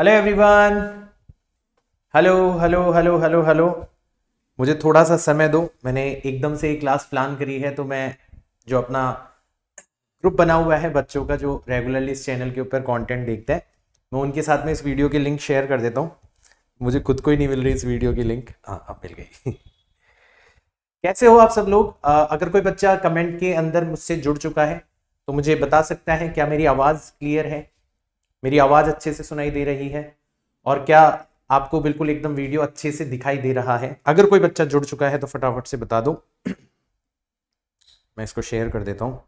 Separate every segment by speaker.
Speaker 1: Hello everyone hello hello hello hello hello मुझे थोड़ा सा समय दो मैंने एकदम से एक क्लास प्लान करी है तो मैं जो अपना ग्रुप बना हुआ है बच्चों का जो रेगुलरली इस चैनल के ऊपर कंटेंट देखता है मैं उनके साथ में इस वीडियो की लिंक शेयर कर देता हूँ मुझे खुद को ही नहीं मिल रही इस वीडियो की लिंक हाँ अब मिल गई कैसे हो आप सब लोग आ, अगर कोई बच्चा कमेंट के अंदर मुझसे जुड़ चुका है तो मुझे बता सकता है क्या मेरी आवाज़ क्लियर है मेरी आवाज़ अच्छे से सुनाई दे रही है और क्या आपको बिल्कुल एकदम वीडियो अच्छे से दिखाई दे रहा है अगर कोई बच्चा जुड़ चुका है तो फटाफट से बता दो मैं इसको शेयर कर देता हूँ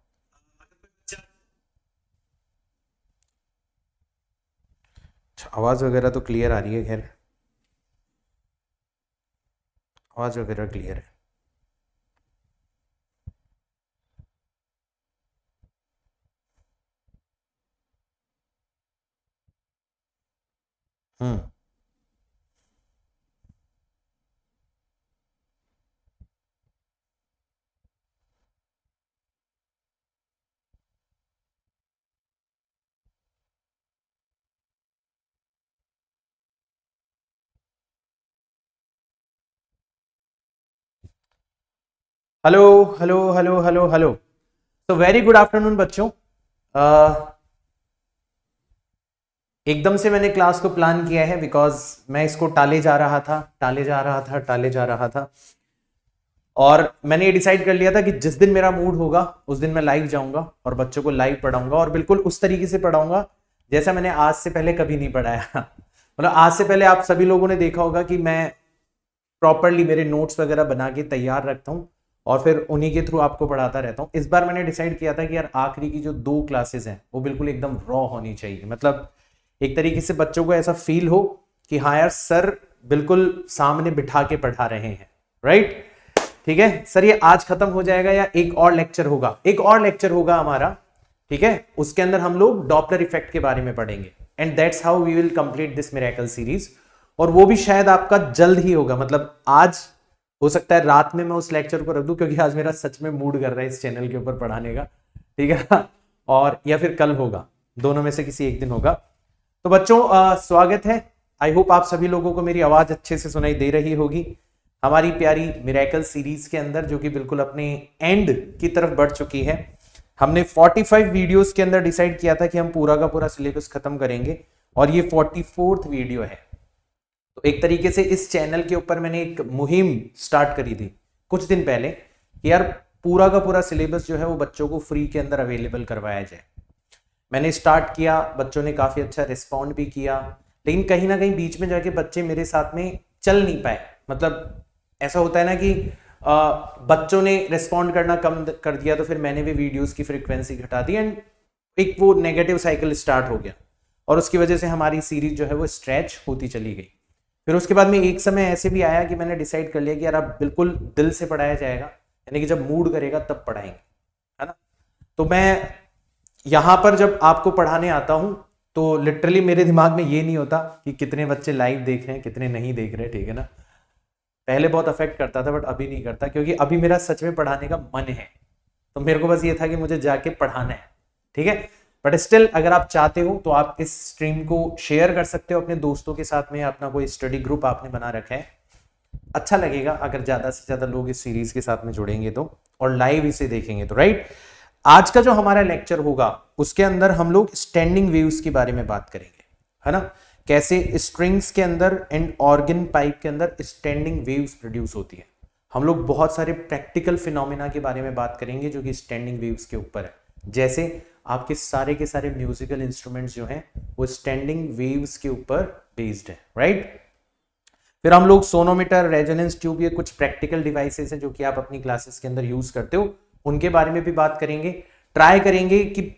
Speaker 1: अच्छा, आवाज़ वगैरह तो क्लियर आ रही है खैर आवाज़ वगैरह क्लियर है hello hello hello hello hello तो वेरी गुड आफ्टरनून बच्चों uh, एकदम से मैंने क्लास को प्लान किया है बिकॉज मैं इसको टाले जा रहा था टाले जा रहा था टाले जा रहा था और मैंने ये डिसाइड कर लिया था कि जिस दिन मेरा मूड होगा उस दिन मैं लाइव जाऊंगा और बच्चों को लाइव पढ़ाऊंगा और बिल्कुल उस तरीके से पढ़ाऊंगा जैसा मैंने आज से पहले कभी नहीं पढ़ाया मतलब आज से पहले आप सभी लोगों ने देखा होगा कि मैं प्रॉपरली मेरे नोट्स वगैरह बना के तैयार रखता हूँ और फिर उन्हीं के थ्रू आपको पढ़ाता रहता हूँ इस बार मैंने डिसाइड किया था कि यार आखिरी की जो दो क्लासेस हैं वो बिल्कुल एकदम रॉ होनी चाहिए मतलब एक तरीके से बच्चों को ऐसा फील हो कि हाँ यार सर बिल्कुल सामने बिठा के पढ़ा रहे हैं राइट ठीक है सर ये आज खत्म हो जाएगा या एक और लेक्चर होगा एक और लेक्चर होगा हमारा ठीक है उसके अंदर हम लोग डॉपलर इफेक्ट के बारे में पढ़ेंगे and that's how we will complete this miracle series और वो भी शायद आपका जल्द ही होगा मतलब आज हो सकता है रात में मैं उस लेक्चर को रख दू क्योंकि आज मेरा सच में मूड कर रहा है इस चैनल के ऊपर पढ़ाने का ठीक है और या फिर कल होगा दोनों में से किसी एक दिन होगा तो बच्चों आ, स्वागत है आई होप आप सभी लोगों को मेरी आवाज अच्छे से सुनाई दे रही होगी हमारी प्यारी मिराकल सीरीज के अंदर जो कि बिल्कुल अपने एंड की तरफ बढ़ चुकी है हमने 45 वीडियोस के अंदर डिसाइड किया था कि हम पूरा का पूरा सिलेबस खत्म करेंगे और ये फोर्टी वीडियो है तो एक तरीके से इस चैनल के ऊपर मैंने एक मुहिम स्टार्ट करी थी कुछ दिन पहले यार पूरा का पूरा सिलेबस जो है वो बच्चों को फ्री के अंदर अवेलेबल करवाया जाए मैंने स्टार्ट किया बच्चों ने काफ़ी अच्छा रिस्पॉन्ड भी किया लेकिन कहीं ना कहीं बीच में जाके बच्चे मेरे साथ में चल नहीं पाए मतलब ऐसा होता है ना कि आ, बच्चों ने रिस्पॉन्ड करना कम कर दिया तो फिर मैंने भी वीडियोज़ की फ्रिक्वेंसी घटा दी एंड एक वो नेगेटिव साइकिल स्टार्ट हो गया और उसकी वजह से हमारी सीरीज जो है वो स्ट्रेच होती चली गई फिर उसके बाद में एक समय ऐसे भी आया कि मैंने डिसाइड कर लिया कि यार अब बिल्कुल दिल से पढ़ाया जाएगा यानी कि जब मूड करेगा तब पढ़ाएंगे है ना तो मैं यहां पर जब आपको पढ़ाने आता हूं तो लिटरली मेरे दिमाग में ये नहीं होता कि कितने बच्चे लाइव देख रहे हैं कितने नहीं देख रहे हैं ठीक है ना पहले बहुत अफेक्ट करता था बट अभी नहीं करता क्योंकि अभी मेरा सच में पढ़ाने का मन है तो मेरे को बस ये था कि मुझे जाके पढ़ाना है ठीक है बट स्टिल अगर आप चाहते हो तो आप इस स्ट्रीम को शेयर कर सकते हो अपने दोस्तों के साथ में अपना कोई स्टडी ग्रुप आपने बना रखा है अच्छा लगेगा अगर ज्यादा से ज्यादा लोग इस सीरीज के साथ में जुड़ेंगे तो और लाइव इसे देखेंगे तो राइट आज का जो हमारा लेक्चर होगा उसके अंदर हम लोग स्टैंडिंग वेव्स के बारे में बात करेंगे है ना कैसे स्ट्रिंग्स के अंदर एंड ऑर्गन पाइप के अंदर स्टैंडिंग वेव्स प्रोड्यूस होती है हम लोग बहुत सारे प्रैक्टिकल फिनोमिना के बारे में बात करेंगे जो कि स्टैंडिंग वेव्स के ऊपर है जैसे आपके सारे के सारे म्यूजिकल इंस्ट्रूमेंट्स जो हैं वो स्टैंडिंग वेव्स के ऊपर बेस्ड है राइट फिर हम लोग सोनोमीटर रेजोनेंस ट्यूब ये कुछ प्रैक्टिकल डिवाइसेस हैं जो कि आप अपनी क्लासेस के अंदर यूज करते हो उनके बारे में भी बात करेंगे ट्राई करेंगे कि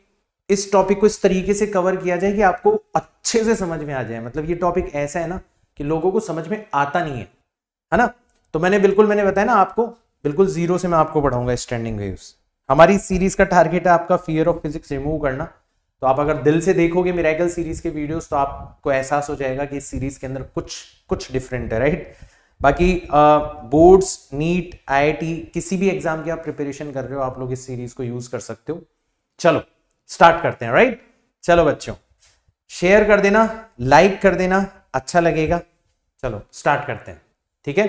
Speaker 1: इस टॉपिक को इस तरीके से कवर किया जाए कि आपको अच्छे से समझ में आ जाए मतलब ये टॉपिक ऐसा है ना कि लोगों को समझ में आता नहीं है है ना तो मैंने बिल्कुल मैंने बताया ना आपको बिल्कुल जीरो से मैं आपको पढ़ाऊंगा स्टैंडिंग वेव्स हमारी सीरीज का टारगेट है आपका फियर ऑफ फिजिक्स रिमूव करना तो आप अगर दिल से देखोगे मेरेकल सीरीज के वीडियोज तो आपको एहसास हो जाएगा कि इस सीरीज के अंदर कुछ कुछ डिफरेंट है राइट right? बाकी बोर्ड्स नीट आईआईटी किसी भी एग्जाम की आप प्रिपरेशन कर रहे हो आप लोग इस सीरीज को यूज कर सकते हो चलो स्टार्ट करते हैं राइट चलो बच्चों शेयर कर देना लाइक कर देना अच्छा लगेगा चलो स्टार्ट करते हैं ठीक है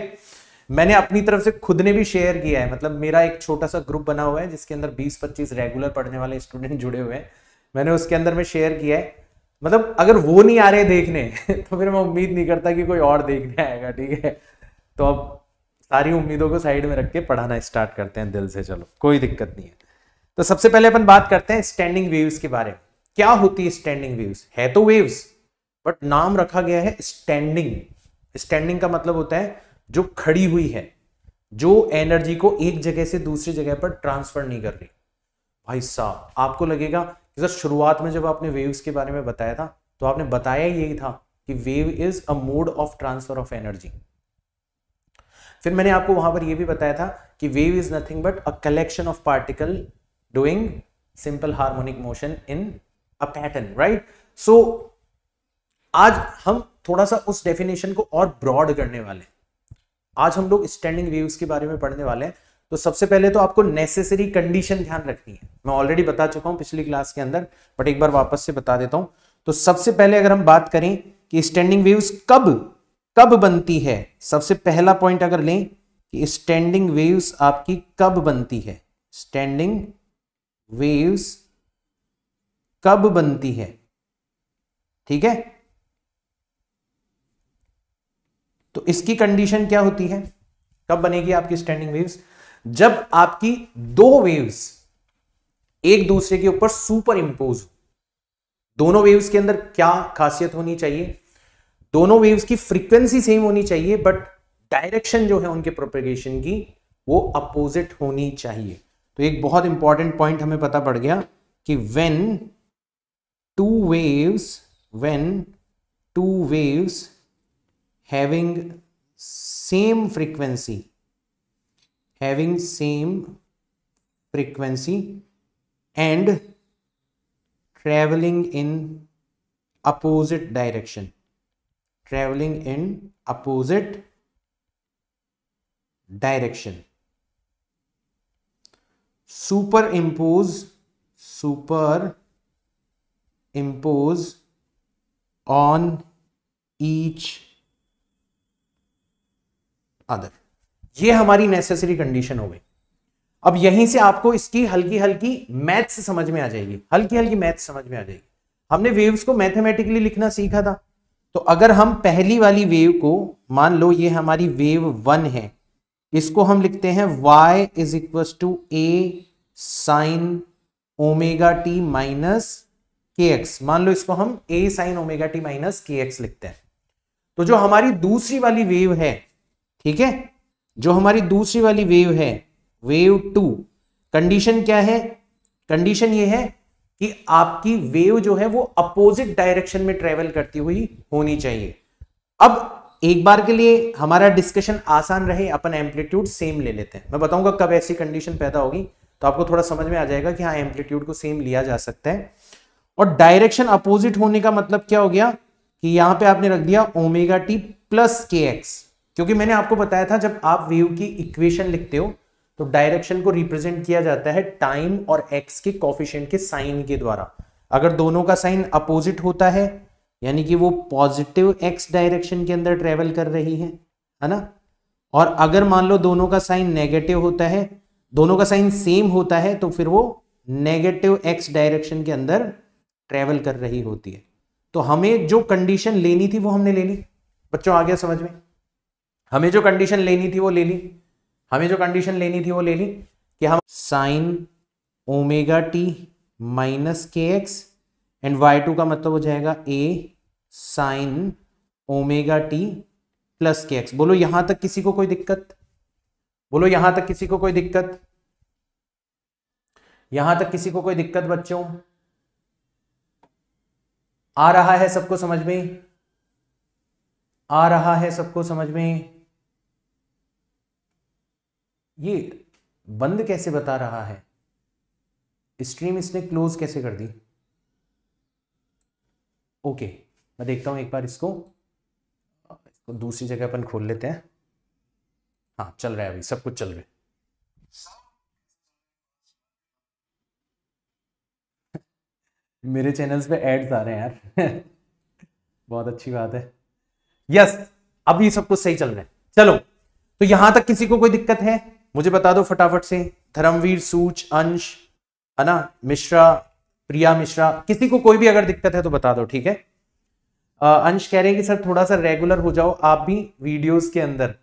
Speaker 1: मैंने अपनी तरफ से खुद ने भी शेयर किया है मतलब मेरा एक छोटा सा ग्रुप बना हुआ है जिसके अंदर 20-25 रेगुलर पढ़ने वाले स्टूडेंट जुड़े हुए हैं मैंने उसके अंदर में शेयर किया है मतलब अगर वो नहीं आ रहे देखने तो फिर मैं उम्मीद नहीं करता कि कोई और देखने आएगा ठीक है तो अब सारी उम्मीदों को साइड में रख के पढ़ाना स्टार्ट करते हैं दिल से चलो कोई दिक्कत नहीं है तो सबसे पहले अपन बात करते हैं स्टैंडिंग वेव्स के बारे में क्या होती है स्टैंडिंग वेव्स है तो वेव्स बट नाम रखा गया है स्टैंडिंग स्टैंडिंग का मतलब होता है जो खड़ी हुई है जो एनर्जी को एक जगह से दूसरी जगह पर ट्रांसफर नहीं कर रही भाई साहब आपको लगेगा कि सर शुरुआत में जब आपने वेव्स के बारे में बताया था तो आपने बताया यही था कि wave is a mode of transfer of energy फिर मैंने आपको वहां पर यह भी बताया था कि wave is nothing but a collection of particle doing simple harmonic motion in a pattern right so आज हम थोड़ा सा उस डेफिनेशन को और ब्रॉड करने वाले हैं आज हम लोग स्टैंडिंग वेव्स के बारे में पढ़ने वाले हैं तो सबसे पहले तो आपको नेसेसरी कंडीशन ध्यान रखनी है मैं ऑलरेडी बता चुका हूं पिछली क्लास के अंदर बट एक बार वापस से बता देता हूं तो सबसे पहले अगर हम बात करें कि स्टैंडिंग वेव्स कब कब बनती है सबसे पहला पॉइंट अगर लें कि स्टैंडिंग वेव्स आपकी कब बनती है स्टैंडिंग वेव्स कब बनती है ठीक है तो इसकी कंडीशन क्या होती है कब बनेगी आपकी स्टैंडिंग वेव्स जब आपकी दो वेव्स एक दूसरे के ऊपर सुपर इंपोज दोनों वेव्स के अंदर क्या खासियत होनी चाहिए दोनों वेव्स की फ्रीक्वेंसी सेम होनी चाहिए बट डायरेक्शन जो है उनके प्रोपेगेशन की वो अपोजिट होनी चाहिए तो एक बहुत इंपॉर्टेंट पॉइंट हमें पता पड़ गया कि when two waves when two waves having same frequency having same frequency and travelling in opposite direction travelling in opposite direction superimpose superimpose on each other ये हमारी नेसेसरी कंडीशन हो गई अब यहीं से आपको इसकी हल्की हल्की मैथ्स समझ में आ जाएगी हल्की हल्की मैथ्स समझ में आ जाएगी हमने वेव्स को मैथमेटिकली लिखना सीखा था तो अगर हम पहली वाली वेव को मान लो ये हमारी वेव वन है इसको हम लिखते हैं y is equal to A sine omega T minus K X मान लो इसको हम A sine omega T minus K X लिखते हैं तो जो हमारी दूसरी वाली वेव है ठीक है जो हमारी दूसरी वाली वेव है वेव टू कंडीशन क्या है कंडीशन ये है कि आपकी वेव जो है वो अपोजिट डायरेक्शन में ट्रेवल करती हुई होनी चाहिए अब एक बार के लिए हमारा डिस्कशन आसान रहे अपन एम्पलीट्यूड सेम ले लेते हैं मैं बताऊंगा कब ऐसी कंडीशन पैदा होगी तो आपको थोड़ा समझ में आ जाएगा कि हाँ एम्पलीट्यूड को सेम लिया जा सकता है और डायरेक्शन अपोजिट होने का मतलब क्या हो गया कि यहां पे आपने रख दिया omega T plus K X क्योंकि मैंने आपको बताया था जब आप वेव की इक्वेशन लिखते हो तो डायरेक्शन को रिप्रेजेंट किया जाता है टाइम और एक्स के कॉफिशियंट के साइन के द्वारा अगर दोनों का साइन अपोजिट होता है यानी कि वो पॉजिटिव एक्स डायरेक्शन के अंदर ट्रेवल कर रही है है ना और अगर मान लो दोनों का साइन नेगेटिव होता है दोनों का साइन सेम होता है तो फिर वो नेगेटिव एक्स डायरेक्शन के अंदर ट्रेवल कर रही होती है तो हमें जो कंडीशन लेनी थी वो हमने ले ली बच्चों आ गया समझ में हमें जो कंडीशन लेनी थी वो ले ली हमें जो कंडीशन लेनी थी वो ले ली कि हम sine omega T minus K X and Y two का मतलब हो जाएगा A sine omega T plus K X बोलो यहां तक किसी को कोई दिक्कत बोलो यहां तक किसी को कोई दिक्कत यहां तक किसी को कोई दिक्कत बच्चों आ रहा है सबको समझ में आ रहा है सबको समझ में ये बंद कैसे बता रहा है स्ट्रीम इसने क्लोज कैसे कर दी ओके मैं देखता हूं एक बार इसको इसको दूसरी जगह अपन खोल लेते हैं हाँ चल रहा है अभी सब कुछ चल रहा है मेरे चैनल्स पे एड्स आ रहे हैं यार बहुत अच्छी बात है यस अभी सब कुछ सही चल रहा है चलो तो यहां तक किसी को कोई दिक्कत है मुझे बता दो फटाफट से धर्मवीर सूच अंश है ना मिश्रा प्रिया मिश्रा किसी को कोई भी अगर दिक्कत है तो बता दो ठीक है अंश कह रहे हैं कि सर थोड़ा सा रेगुलर हो जाओ आप भी वीडियोस के अंदर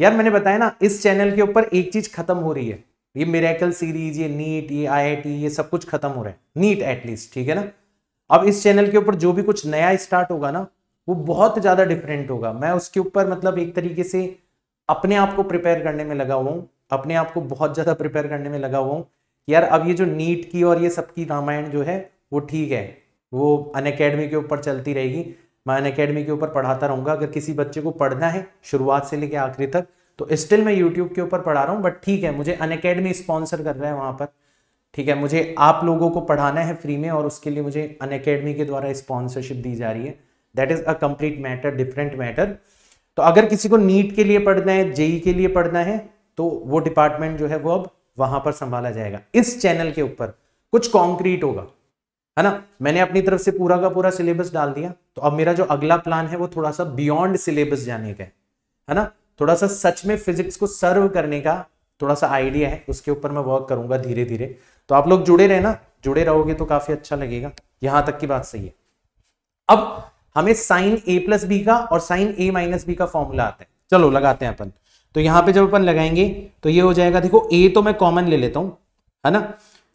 Speaker 1: यार मैंने बताया ना इस चैनल के ऊपर एक चीज खत्म हो रही है ये मेरेकल सीरीज ये नीट ये आई ये सब कुछ खत्म हो रहा है नीट एटलीस्ट ठीक है ना अब इस चैनल के ऊपर जो भी कुछ नया स्टार्ट होगा ना वो बहुत ज्यादा डिफरेंट होगा मैं उसके ऊपर मतलब एक तरीके से अपने आप को प्रिपेयर करने में लगा हुआ हूँ अपने आप को बहुत ज़्यादा प्रिपेयर करने में लगा हुआ हूँ यार अब ये जो नीट की और ये सबकी रामायण जो है वो ठीक है वो अन के ऊपर चलती रहेगी मैं अन के ऊपर पढ़ाता रहूंगा अगर किसी बच्चे को पढ़ना है शुरुआत से लेकर आखिरी तक तो स्टिल मैं यूट्यूब के ऊपर पढ़ा रहा हूँ बट ठीक है मुझे अन स्पॉन्सर कर रहा है वहां पर ठीक है मुझे आप लोगों को पढ़ाना है फ्री में और उसके लिए मुझे अन के द्वारा स्पॉन्सरशिप दी जा रही है that is a complete matter different matter तो अगर किसी को नीट के लिए पढ़ना है जेई के लिए पढ़ना है तो वो डिपार्टमेंट जो है वो अब वहां पर संभाला जाएगा इस चैनल के ऊपर कुछ कॉन्क्रीट होगा है ना मैंने अपनी तरफ से पूरा का पूरा सिलेबस डाल दिया तो अब मेरा जो अगला प्लान है वो थोड़ा सा बियॉन्ड सिलेबस जाने का है ना थोड़ा सा सच में फिजिक्स को सर्व करने का थोड़ा सा आइडिया है उसके ऊपर मैं वर्क करूंगा धीरे धीरे तो आप लोग जुड़े रहे ना जुड़े रहोगे तो काफी अच्छा लगेगा यहां तक की बात सही है अब हमें साइन ए प्लस बी का और साइन ए माइनस बी का फॉर्मूला आता है चलो लगाते हैं अपन तो यहां पे जब अपन लगाएंगे तो ये हो जाएगा देखो ए तो मैं कॉमन ले लेता हूं है ना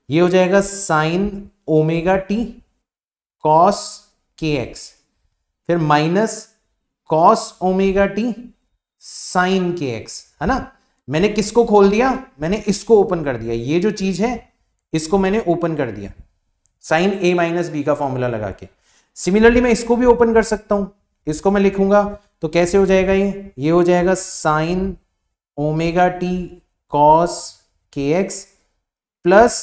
Speaker 1: ये हो जाएगा sine omega T cos K X फिर minus cos omega T sine K X है ना मैंने किसको खोल दिया मैंने इसको ओपन कर दिया ये जो चीज है इसको मैंने ओपन कर दिया साइन ए माइनस बी का फॉर्मूला लगा के सिमिलरली मैं इसको भी ओपन कर सकता हूं इसको मैं लिखूंगा तो कैसे हो जाएगा ये ये हो जाएगा sine omega T cos K X plus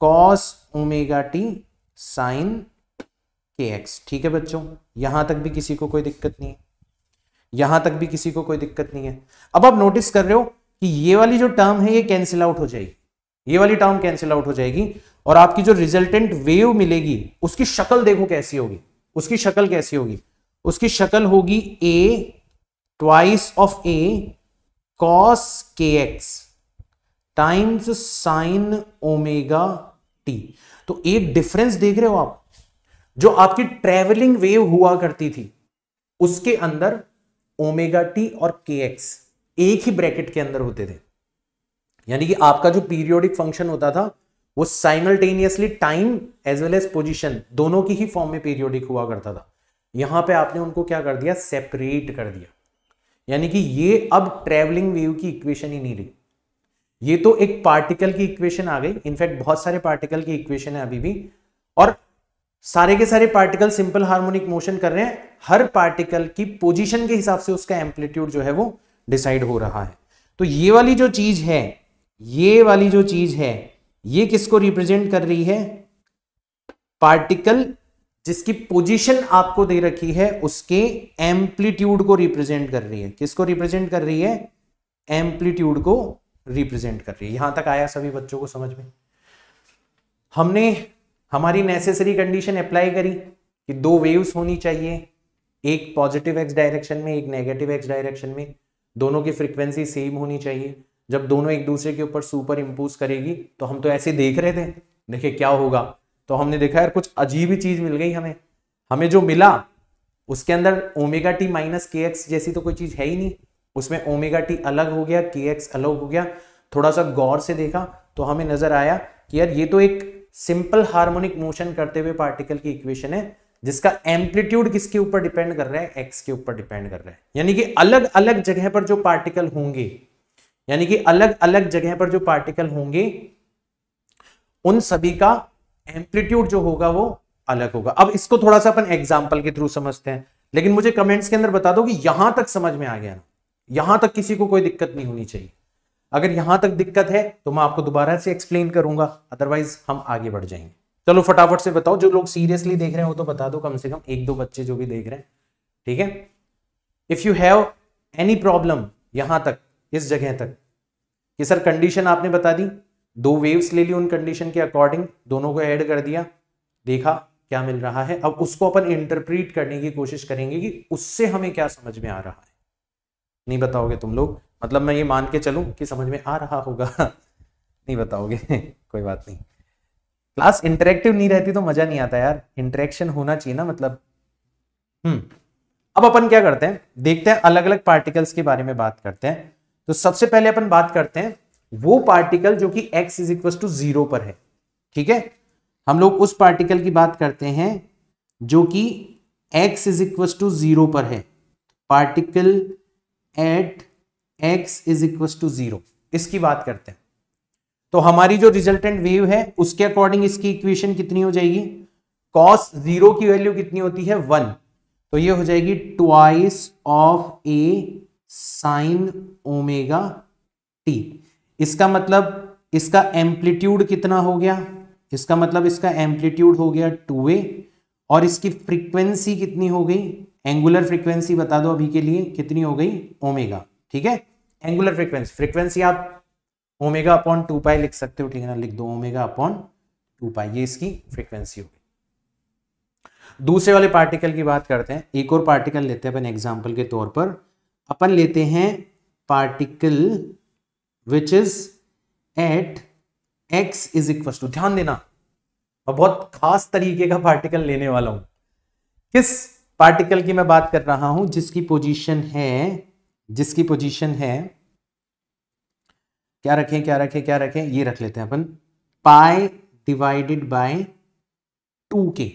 Speaker 1: cos omega T sine K X ठीक है बच्चों यहां तक भी किसी को कोई दिक्कत नहीं है यहां तक भी किसी को कोई दिक्कत नहीं है अब आप नोटिस कर रहे हो कि ये वाली जो टर्म है ये कैंसिल आउट हो जाएगी ये वाली टर्म कैंसिल आउट हो जाएगी और आपकी जो रिजल्टेंट वेव मिलेगी उसकी शक्ल देखो कैसी होगी उसकी शक्ल कैसी होगी उसकी शक्ल होगी A twice of A cos K X times sine omega T तो एक डिफरेंस देख रहे हो आप जो आपकी ट्रेवलिंग वेव हुआ करती थी उसके अंदर ओमेगा टी और के एक्स एक ही ब्रैकेट के अंदर होते थे यानी कि आपका जो पीरियोडिक फंक्शन होता था वो simultaneously time as well as position दोनों की ही फॉर्म में पीरियोडिक हुआ करता था यहां पे आपने उनको क्या कर दिया सेपरेट कर दिया यानी कि ये अब ट्रेवलिंग वेव की इक्वेशन ही नहीं रही ये तो एक पार्टिकल की इक्वेशन आ गई इनफैक्ट बहुत सारे पार्टिकल की इक्वेशन है अभी भी और सारे के सारे पार्टिकल सिंपल हार्मोनिक मोशन कर रहे हैं हर पार्टिकल की पोजीशन के हिसाब से उसका एम्पलीट्यूड जो है वो डिसाइड हो रहा है तो ये वाली जो चीज है ये वाली जो चीज है ये किसको रिप्रेजेंट कर रही है पार्टिकल जिसकी पोजीशन आपको दे रखी है उसके एम्पलीट्यूड को रिप्रेजेंट कर रही है किसको रिप्रेजेंट कर रही है एम्पलीट्यूड को रिप्रेजेंट कर रही है यहां तक आया सभी बच्चों को समझ में हमने हमारी नेसेसरी कंडीशन अप्लाई करी कि दो वेव्स होनी चाहिए एक पॉजिटिव एक्स डायरेक्शन में एक नेगेटिव एक्स डायरेक्शन में दोनों की फ्रिक्वेंसी सेम होनी चाहिए जब दोनों एक दूसरे के ऊपर सुपर इम्पोज करेगी तो हम तो ऐसे देख रहे थे देखिए क्या होगा तो हमने देखा यार कुछ अजीब ही चीज मिल गई हमें हमें जो मिला उसके अंदर omega T minus K X जैसी तो कोई चीज है ही नहीं उसमें ओमेगा टी अलग हो गया के एक्स अलग हो गया थोड़ा सा गौर से देखा तो हमें नजर आया कि यार ये तो एक सिंपल हार्मोनिक मोशन करते हुए पार्टिकल की इक्वेशन है जिसका एम्पलीट्यूड किसके ऊपर डिपेंड कर रहा है एक्स के ऊपर डिपेंड कर रहा है यानी कि अलग अलग जगह पर जो पार्टिकल होंगे यानी कि अलग अलग जगह पर जो पार्टिकल होंगे उन सभी का एम्पलीट्यूड जो होगा वो अलग होगा अब इसको थोड़ा सा अपन एग्जाम्पल के थ्रू समझते हैं लेकिन मुझे कमेंट्स के अंदर बता दो कि यहां तक समझ में आ गया ना यहां तक किसी को कोई दिक्कत नहीं होनी चाहिए अगर यहां तक दिक्कत है तो मैं आपको दोबारा से एक्सप्लेन करूंगा अदरवाइज हम आगे बढ़ जाएंगे चलो फटाफट से बताओ जो लोग सीरियसली देख रहे हैं वो तो बता दो कम से कम एक दो बच्चे जो भी देख रहे हैं ठीक है if you have any problem यहां तक इस जगह तक कि सर कंडीशन आपने बता दी दो वेव्स ले ली उन कंडीशन के अकॉर्डिंग दोनों को ऐड कर दिया देखा क्या मिल रहा है अब उसको अपन इंटरप्रीट करने की कोशिश करेंगे कि उससे हमें क्या समझ में आ रहा है नहीं बताओगे तुम लोग मतलब मैं ये मान के चलूं कि समझ में आ रहा होगा नहीं बताओगे कोई बात नहीं क्लास इंटरेक्टिव नहीं रहती तो मजा नहीं आता यार इंटरेक्शन होना चाहिए ना मतलब हम्म अब अपन क्या करते हैं देखते हैं अलग अलग पार्टिकल्स के बारे में बात करते हैं तो सबसे पहले अपन बात करते हैं वो पार्टिकल जो कि X is equal to zero पर है ठीक है हम लोग उस पार्टिकल की बात करते हैं जो कि X is equal to zero पर है particle at x is equal to zero इसकी बात करते हैं तो हमारी जो रिजल्टेंट वेव है उसके अकॉर्डिंग इसकी इक्वेशन कितनी हो जाएगी कॉस जीरो की वैल्यू कितनी होती है वन तो ये हो जाएगी twice of A sine omega T इसका मतलब इसका एम्पलीट्यूड कितना हो गया इसका मतलब इसका एम्पलीट्यूड हो गया टू ए और इसकी फ्रीक्वेंसी कितनी हो गई एंगुलर फ्रीक्वेंसी बता दो अभी के लिए कितनी हो गई ओमेगा ठीक है एंगुलर फ्रीक्वेंसी फ्रीक्वेंसी आप ओमेगा अपॉन टू पाई लिख सकते हो ठीक है ना लिख दो ओमेगा अपॉन टू पाई ये इसकी फ्रीक्वेंसी हो गई दूसरे वाले पार्टिकल की बात करते हैं एक और पार्टिकल लेते हैं अपन एग्जाम्पल के तौर पर अपन लेते हैं particle which is at x is equal to ध्यान देना मैं बहुत खास तरीके का पार्टिकल लेने वाला हूं किस पार्टिकल की मैं बात कर रहा हूं जिसकी पोजीशन है जिसकी पोजीशन है क्या रखें क्या रखें क्या रखें ये रख लेते हैं अपन pi divided by two k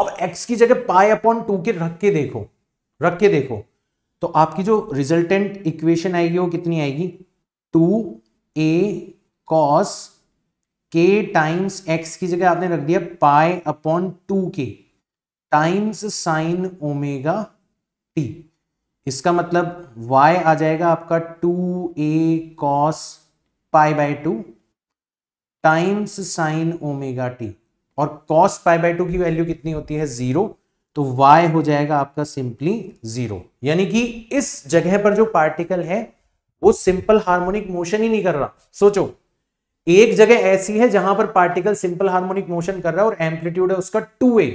Speaker 1: अब x की जगह पाई अपॉन टू के रख के देखो रख के देखो तो आपकी जो रिजल्टेंट इक्वेशन आएगी वो कितनी आएगी two a cos k times x की जगह आपने रख दिया pi upon two k times sine omega T इसका मतलब वाई आ जाएगा आपका two a cos pi by two times sine omega t और कॉस पाई बाय टू की वैल्यू कितनी होती है जीरो तो वाई हो जाएगा आपका सिंपली जीरो यानी कि इस जगह पर जो पार्टिकल है वो सिंपल हार्मोनिक मोशन ही नहीं कर रहा सोचो एक जगह ऐसी है जहां पर पार्टिकल सिंपल हार्मोनिक मोशन कर रहा है और एम्पलीट्यूड है उसका टू ए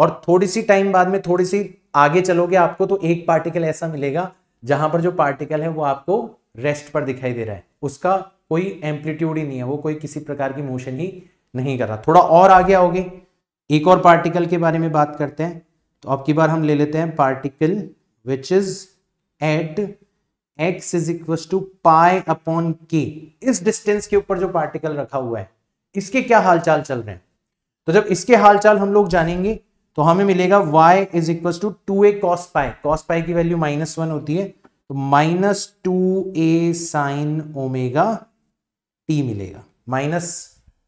Speaker 1: और थोड़ी सी टाइम बाद में थोड़ी सी आगे चलोगे आपको तो एक पार्टिकल ऐसा मिलेगा जहां पर जो पार्टिकल है वो आपको रेस्ट पर दिखाई दे रहा है उसका कोई एम्पलीट्यूड ही नहीं है वो कोई किसी प्रकार की मोशन ही नहीं कर रहा थोड़ा और आगे आओगे एक और पार्टिकल के बारे में बात करते हैं तो अब की बार हम ले लेते हैं particle which is at x is equal to pi upon k इस डिस्टेंस के ऊपर जो पार्टिकल रखा हुआ है इसके क्या हालचाल चल रहे हैं तो जब इसके हालचाल हम लोग जानेंगे तो हमें मिलेगा y is equal to two a cos pi cos pi की वैल्यू माइनस वन होती है तो माइनस टू ए साइन ओमेगा टी मिलेगा माइनस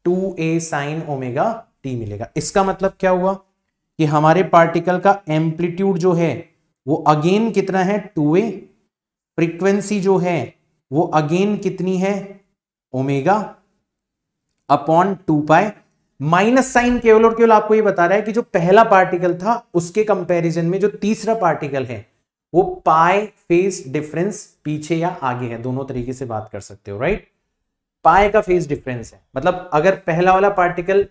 Speaker 1: टू ए साइन ओमेगा टी मिलेगा इसका मतलब क्या हुआ कि हमारे पार्टिकल का एम्पलीट्यूड जो है वो अगेन कितना है टू ए फ्रीक्वेंसी जो है वो अगेन कितनी है omega upon two pi minus sine केवल और केवल आपको ये बता रहा है कि जो पहला पार्टिकल था उसके कंपैरिजन में जो तीसरा पार्टिकल है वो पाई फेस डिफरेंस पीछे या आगे है दोनों तरीके से बात कर सकते हो राइट पाई का फेस डिफरेंस है मतलब अगर पहला वाला पार्टिकल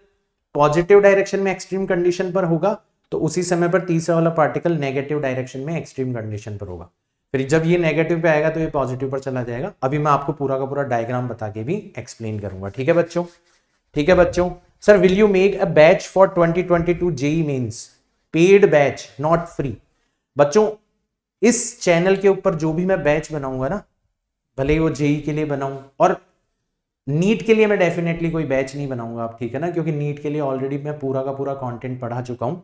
Speaker 1: पॉजिटिव डायरेक्शन में एक्सट्रीम कंडीशन पर होगा तो उसी समय पर तीसरा वाला पार्टिकल नेगेटिव डायरेक्शन में एक्सट्रीम कंडीशन पर होगा फिर जब ये नेगेटिव पे आएगा तो ये पॉजिटिव पर चला जाएगा अभी मैं आपको पूरा का पूरा डायग्राम बता के भी एक्सप्लेन करूंगा ठीक है बच्चों ठीक है बच्चों sir will you make a batch for 2022 JEE Mains paid batch not free बच्चों इस चैनल के ऊपर जो भी मैं बैच बनाऊंगा ना भले वो जेई e के लिए बनाऊं और नीट के लिए मैं डेफिनेटली कोई बैच नहीं बनाऊंगा आप ठीक है ना क्योंकि नीट के लिए ऑलरेडी मैं पूरा का पूरा कंटेंट पढ़ा चुका हूं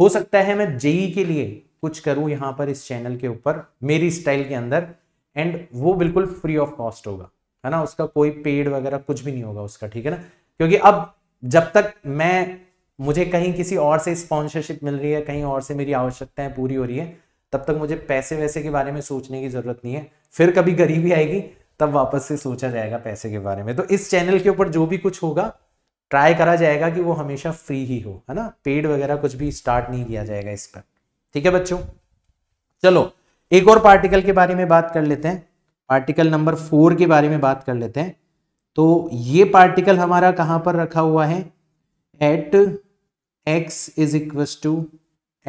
Speaker 1: हो सकता है मैं जेई e के लिए कुछ करूँ यहां पर इस चैनल के ऊपर मेरी स्टाइल के अंदर एंड वो बिल्कुल फ्री ऑफ कॉस्ट होगा है ना उसका कोई पेड वगैरह कुछ भी नहीं होगा उसका ठीक है ना क्योंकि अब जब तक मैं मुझे कहीं किसी और से स्पॉन्सरशिप मिल रही है कहीं और से मेरी आवश्यकताएं पूरी हो रही है तब तक मुझे पैसे वैसे के बारे में सोचने की जरूरत नहीं है फिर कभी गरीबी आएगी तब वापस से सोचा जाएगा पैसे के बारे में तो इस चैनल के ऊपर जो भी कुछ होगा ट्राई करा जाएगा कि वो हमेशा फ्री ही हो है ना पेड वगैरह कुछ भी स्टार्ट नहीं किया जाएगा इस पर ठीक है बच्चों चलो एक और पार्टिकल के बारे में बात कर लेते हैं पार्टिकल नंबर फोर के बारे में बात कर लेते हैं तो ये पार्टिकल हमारा कहां पर रखा हुआ है at x is equal to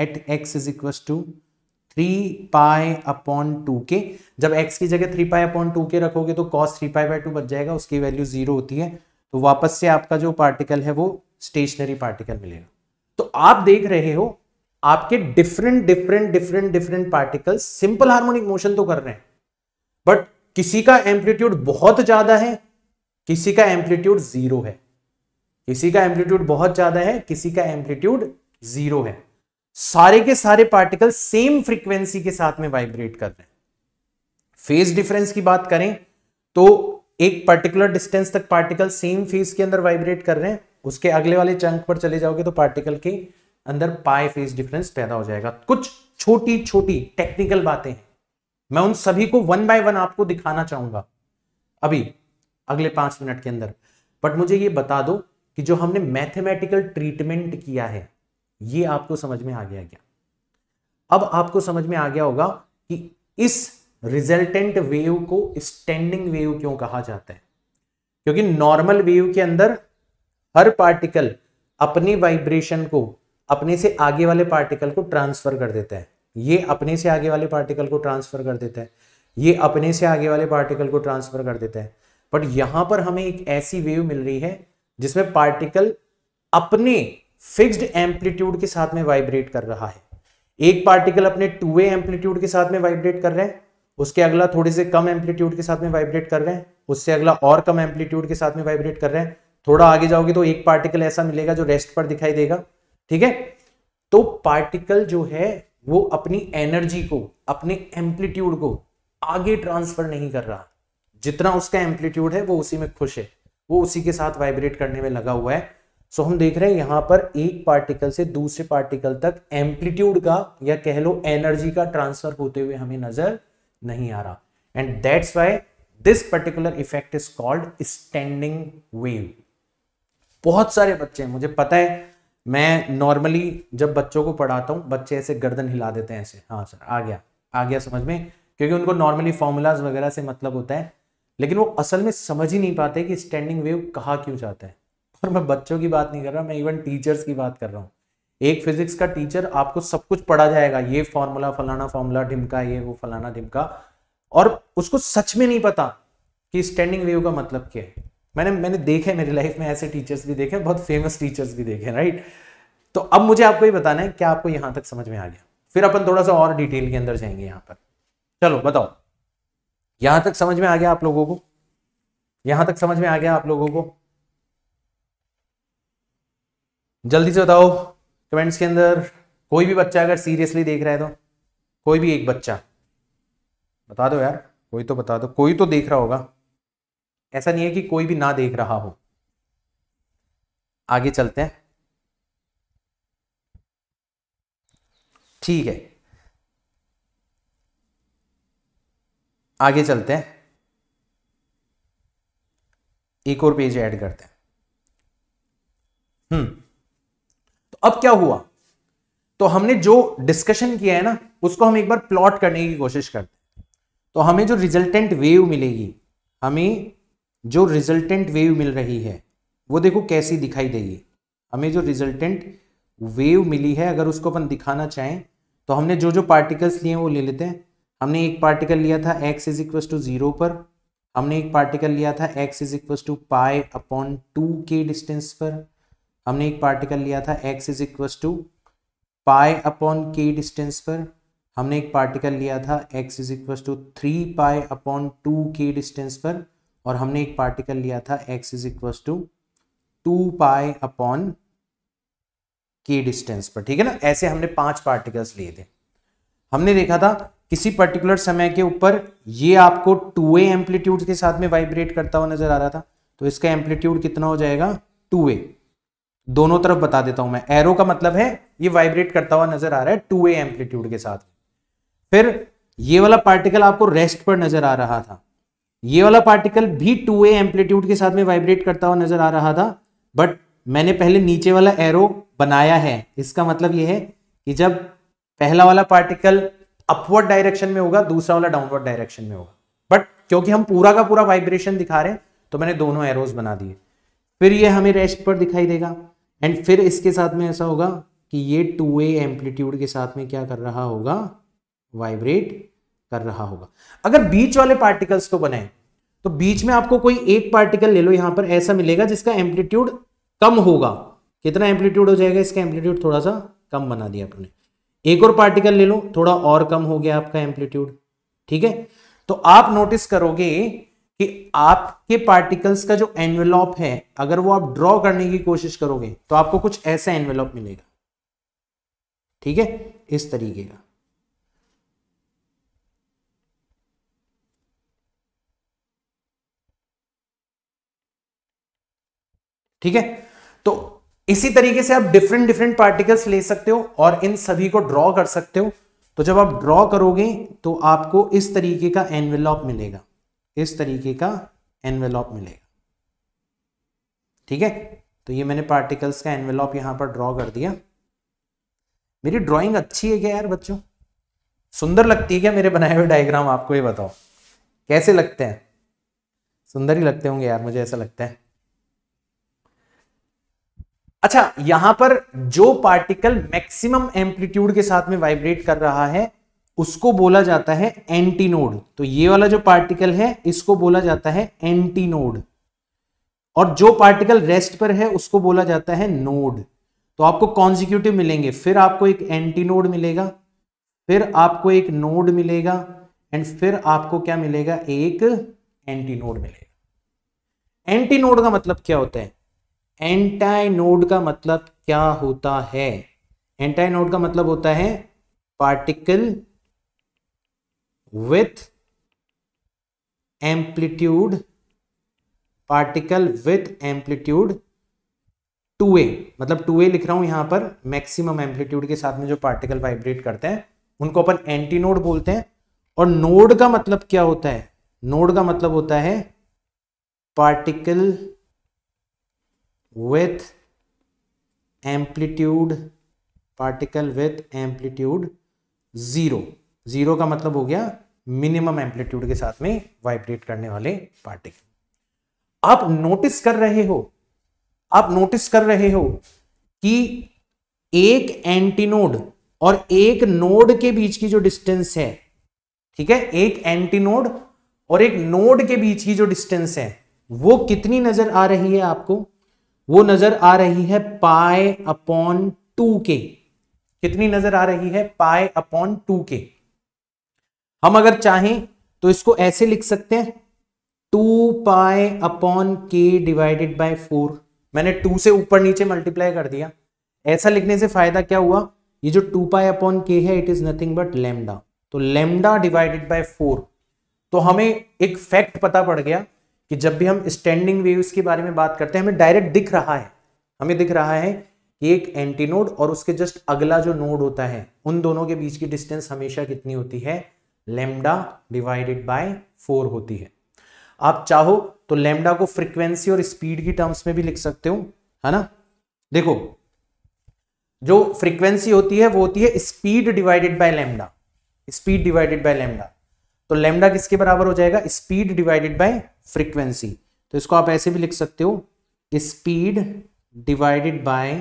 Speaker 1: at x is equal to three pi upon two k जब एक्स की जगह three pi upon two k रखोगे तो cos three pi by two बच जाएगा उसकी वैल्यू जीरो होती है तो वापस से आपका जो पार्टिकल है वो स्टेशनरी पार्टिकल मिलेगा तो आप देख रहे हो आपके different different different different particles simple harmonic motion तो कर रहे हैं बट किसी का एम्पलीट्यूड बहुत ज्यादा है किसी का एम्पलीट्यूड जीरो है किसी का एम्पलीट्यूड बहुत ज्यादा है किसी का एम्पलीट्यूड जीरो है सारे के सारे पार्टिकल सेम फ्रीक्वेंसी के साथ में वाइब्रेट कर रहे हैं फेज डिफरेंस की बात करें तो एक पर्टिकुलर डिस्टेंस तक पार्टिकल सेम फेज के अंदर वाइब्रेट कर रहे हैं उसके अगले वाले चंक पर चले जाओगे तो पार्टिकल के अंदर पाई फेज डिफरेंस पैदा हो जाएगा कुछ छोटी छोटी टेक्निकल बातें हैं मैं उन सभी को वन बाय वन आपको दिखाना चाहूंगा अभी अगले पांच मिनट के अंदर बट मुझे ये बता दो कि जो हमने मैथमेटिकल ट्रीटमेंट किया है ये आपको समझ में आ गया क्या अब आपको समझ में आ गया होगा कि इस रिजल्टेंट वेव को स्टैंडिंग वेव क्यों कहा जाता है क्योंकि नॉर्मल वेव के अंदर हर पार्टिकल अपनी वाइब्रेशन को अपने से आगे वाले पार्टिकल को ट्रांसफर कर देता है ये अपने से आगे वाले पार्टिकल को ट्रांसफर कर देता है ये अपने से आगे वाले पार्टिकल को ट्रांसफर कर देता है बट यहां पर हमें एक ऐसी वेव मिल रही है जिसमें पार्टिकल अपने फिक्स्ड एम्पलीट्यूड के साथ में वाइब्रेट कर रहा है एक पार्टिकल अपने टू वे एम्पलीट्यूड के साथ में वाइब्रेट कर रहे हैं उसके अगला थोड़े से कम एम्पलीट्यूड के साथ में वाइब्रेट कर रहे हैं उससे अगला और कम एम्पलीट्यूड के साथ में वाइब्रेट कर रहे हैं थोड़ा आगे जाओगे तो एक पार्टिकल ऐसा मिलेगा जो रेस्ट पर दिखाई देगा ठीक है तो पार्टिकल जो है वो अपनी एनर्जी को अपने एम्पलीट्यूड को आगे ट्रांसफर नहीं कर रहा जितना उसका एम्पलीट्यूड है वो उसी में खुश है वो उसी के साथ वाइब्रेट करने में लगा हुआ है सो हम देख रहे हैं यहां पर एक पार्टिकल से दूसरे पार्टिकल तक एम्पलीट्यूड का या कह लो एनर्जी का ट्रांसफर होते हुए हमें नजर नहीं आ रहा and that's why this particular effect is called standing wave बहुत सारे बच्चे हैं मुझे पता है मैं नॉर्मली जब बच्चों को पढ़ाता हूँ बच्चे ऐसे गर्दन हिला देते हैं ऐसे हाँ सर आ गया आ गया समझ में क्योंकि उनको नॉर्मली फॉर्मूलाज वगैरह से मतलब होता है लेकिन वो असल में समझ ही नहीं पाते कि स्टैंडिंग वेव कहाँ क्यों जाता है और मैं बच्चों की बात नहीं कर रहा मैं इवन टीचर्स की बात कर रहा हूँ एक फिजिक्स का टीचर आपको सब कुछ पढ़ा जाएगा ये फॉर्मूला फलाना फॉर्मूला ढिमका ये वो फलाना ढिमका और उसको सच में नहीं पता कि स्टैंडिंग वेव का मतलब क्या है मैंने मैंने देखे मेरी लाइफ में ऐसे टीचर्स भी देखे बहुत फेमस टीचर्स भी देखे राइट तो अब मुझे आपको ये बताना है क्या आपको यहां तक समझ में आ गया फिर अपन थोड़ा सा और डिटेल के अंदर जाएंगे यहाँ पर चलो बताओ यहाँ तक समझ में आ गया आप लोगों को यहाँ तक समझ में आ गया आप लोगों को जल्दी से बताओ कमेंट्स के अंदर कोई भी बच्चा अगर सीरियसली देख रहा है तो कोई भी एक बच्चा बता दो यार कोई तो बता दो कोई तो देख रहा होगा ऐसा नहीं है कि कोई भी ना देख रहा हो आगे चलते हैं ठीक है आगे चलते हैं एक और पेज ऐड करते हैं हम्म तो अब क्या हुआ तो हमने जो डिस्कशन किया है ना उसको हम एक बार प्लॉट करने की कोशिश करते हैं तो हमें जो रिजल्टेंट वेव मिलेगी हमें जो रिजल्टेंट वेव मिल रही है वो देखो कैसी दिखाई देगी हमें जो रिजल्टेंट वेव मिली है अगर उसको अपन दिखाना चाहें तो हमने जो जो पार्टिकल्स लिए हैं वो ले लेते हैं हमने एक पार्टिकल लिया था x is equals to zero पर हमने एक पार्टिकल लिया था x is equals to pi upon two k distance पर हमने एक पार्टिकल लिया था x is equals to pi upon k distance पर हमने एक पार्टिकल लिया था x is equals to three pi upon two k distance पर और हमने एक पार्टिकल लिया था x is equal to two pi upon k distance पर ठीक है ना ऐसे हमने पांच पार्टिकल्स लिए थे हमने देखा था किसी पर्टिकुलर समय के ऊपर ये आपको टू ए एम्पलीट्यूड के साथ में वाइब्रेट करता हुआ नजर आ रहा था तो इसका एम्पलीट्यूड कितना हो जाएगा टू ए दोनों तरफ बता देता हूं मैं एरो का मतलब है ये वाइब्रेट करता हुआ नजर आ रहा है टू ए एम्पलीट्यूड के साथ फिर ये वाला पार्टिकल आपको रेस्ट पर नजर आ रहा था ये वाला पार्टिकल भी टू ए एम्पलीट्यूड के साथ में वाइब्रेट करता हुआ नजर आ रहा था बट मैंने पहले नीचे वाला एरो बनाया है इसका मतलब यह है कि जब पहला वाला पार्टिकल अपवर्ड डायरेक्शन में होगा दूसरा वाला डाउनवर्ड डायरेक्शन में होगा बट क्योंकि हम पूरा का पूरा वाइब्रेशन दिखा रहे हैं तो मैंने दोनों एरोज बना दिए फिर ये हमें रेस्ट पर दिखाई देगा एंड फिर इसके साथ में ऐसा होगा कि ये टू ए एम्पलीट्यूड के साथ में क्या कर रहा होगा वाइब्रेट कर रहा होगा अगर बीच वाले पार्टिकल्स को बनाए तो बीच में आपको कोई एक पार्टिकल ले लो यहां पर ऐसा मिलेगा जिसका एम्पलीट्यूड कम होगा कितना एम्पलीट्यूड हो जाएगा इसका एम्पलीट्यूड थोड़ा सा कम बना दिया आपने एक और पार्टिकल ले लो थोड़ा और कम हो गया आपका एम्पलीट्यूड ठीक है तो आप नोटिस करोगे कि आपके पार्टिकल्स का जो एनवेलॉप है अगर वो आप ड्रॉ करने की कोशिश करोगे तो आपको कुछ ऐसा एनवेलॉप मिलेगा ठीक है इस तरीके का ठीक है तो इसी तरीके से आप डिफरेंट डिफरेंट पार्टिकल्स ले सकते हो और इन सभी को ड्रॉ कर सकते हो तो जब आप ड्रॉ करोगे तो आपको इस तरीके का एनवेलॉप मिलेगा इस तरीके का एनवेलॉप मिलेगा ठीक है तो ये मैंने पार्टिकल्स का एनवेलॉप यहां पर ड्रॉ कर दिया मेरी ड्राइंग अच्छी है क्या यार बच्चों सुंदर लगती है क्या मेरे बनाए हुए डायग्राम आपको ये बताओ कैसे लगते हैं सुंदर ही लगते होंगे यार मुझे ऐसा लगता है अच्छा यहां पर जो पार्टिकल मैक्सिमम एम्पलीट्यूड के साथ में वाइब्रेट कर रहा है उसको बोला जाता है एंटीनोड तो ये वाला जो पार्टिकल है इसको बोला जाता है एंटीनोड और जो पार्टिकल रेस्ट पर है उसको बोला जाता है नोड तो आपको कॉन्जिक्यूटिव मिलेंगे फिर आपको एक एंटीनोड मिलेगा फिर आपको एक नोड मिलेगा एंड फिर आपको क्या मिलेगा एक एंटीनोड मिलेगा एंटीनोड का मतलब क्या होता है एंटाई नोड का मतलब क्या होता है एंटाई नोड का मतलब होता है particle with amplitude particle with amplitude 2a मतलब 2a लिख रहा हूं यहां पर मैक्सिमम एम्पलीट्यूड के साथ में जो पार्टिकल वाइब्रेट करते हैं उनको अपन एंटी नोड बोलते हैं और नोड का मतलब क्या होता है नोड का मतलब होता है particle with amplitude particle with amplitude zero zero का मतलब हो गया मिनिमम एम्पलीट्यूड के साथ में वाइब्रेट करने वाले पार्टिकल आप नोटिस कर रहे हो आप नोटिस कर रहे हो कि एक एंटीनोड और एक नोड के बीच की जो डिस्टेंस है ठीक है एक एंटीनोड और एक नोड के बीच की जो डिस्टेंस है वो कितनी नजर आ रही है आपको वो नजर आ रही है पाए अपॉन टू के कितनी नजर आ रही है पाए अपॉन टू के हम अगर चाहें तो इसको ऐसे लिख सकते हैं to pi upon k divided by four मैंने टू से ऊपर नीचे मल्टीप्लाई कर दिया ऐसा लिखने से फायदा क्या हुआ ये जो टू पाए अपॉन के है it is nothing but lambda तो लेमडा डिवाइडेड बाय फोर तो हमें एक फैक्ट पता पड़ गया कि जब भी हम स्टैंडिंग वेव्स के बारे में बात करते हैं हमें डायरेक्ट दिख रहा है हमें दिख रहा है कि एक एंटीनोड और उसके जस्ट अगला जो नोड होता है उन दोनों के बीच की डिस्टेंस हमेशा कितनी होती है लेमडा डिवाइडेड बाय फोर होती है आप चाहो तो लेमडा को फ्रिक्वेंसी और स्पीड की टर्म्स में भी लिख सकते हो है ना देखो जो फ्रीक्वेंसी होती है वो होती है speed divided by lambda speed divided by lambda तो लेमडा किसके बराबर हो जाएगा स्पीड डिवाइडेड बाय फ्रीक्वेंसी तो इसको आप ऐसे भी लिख सकते हो speed divided by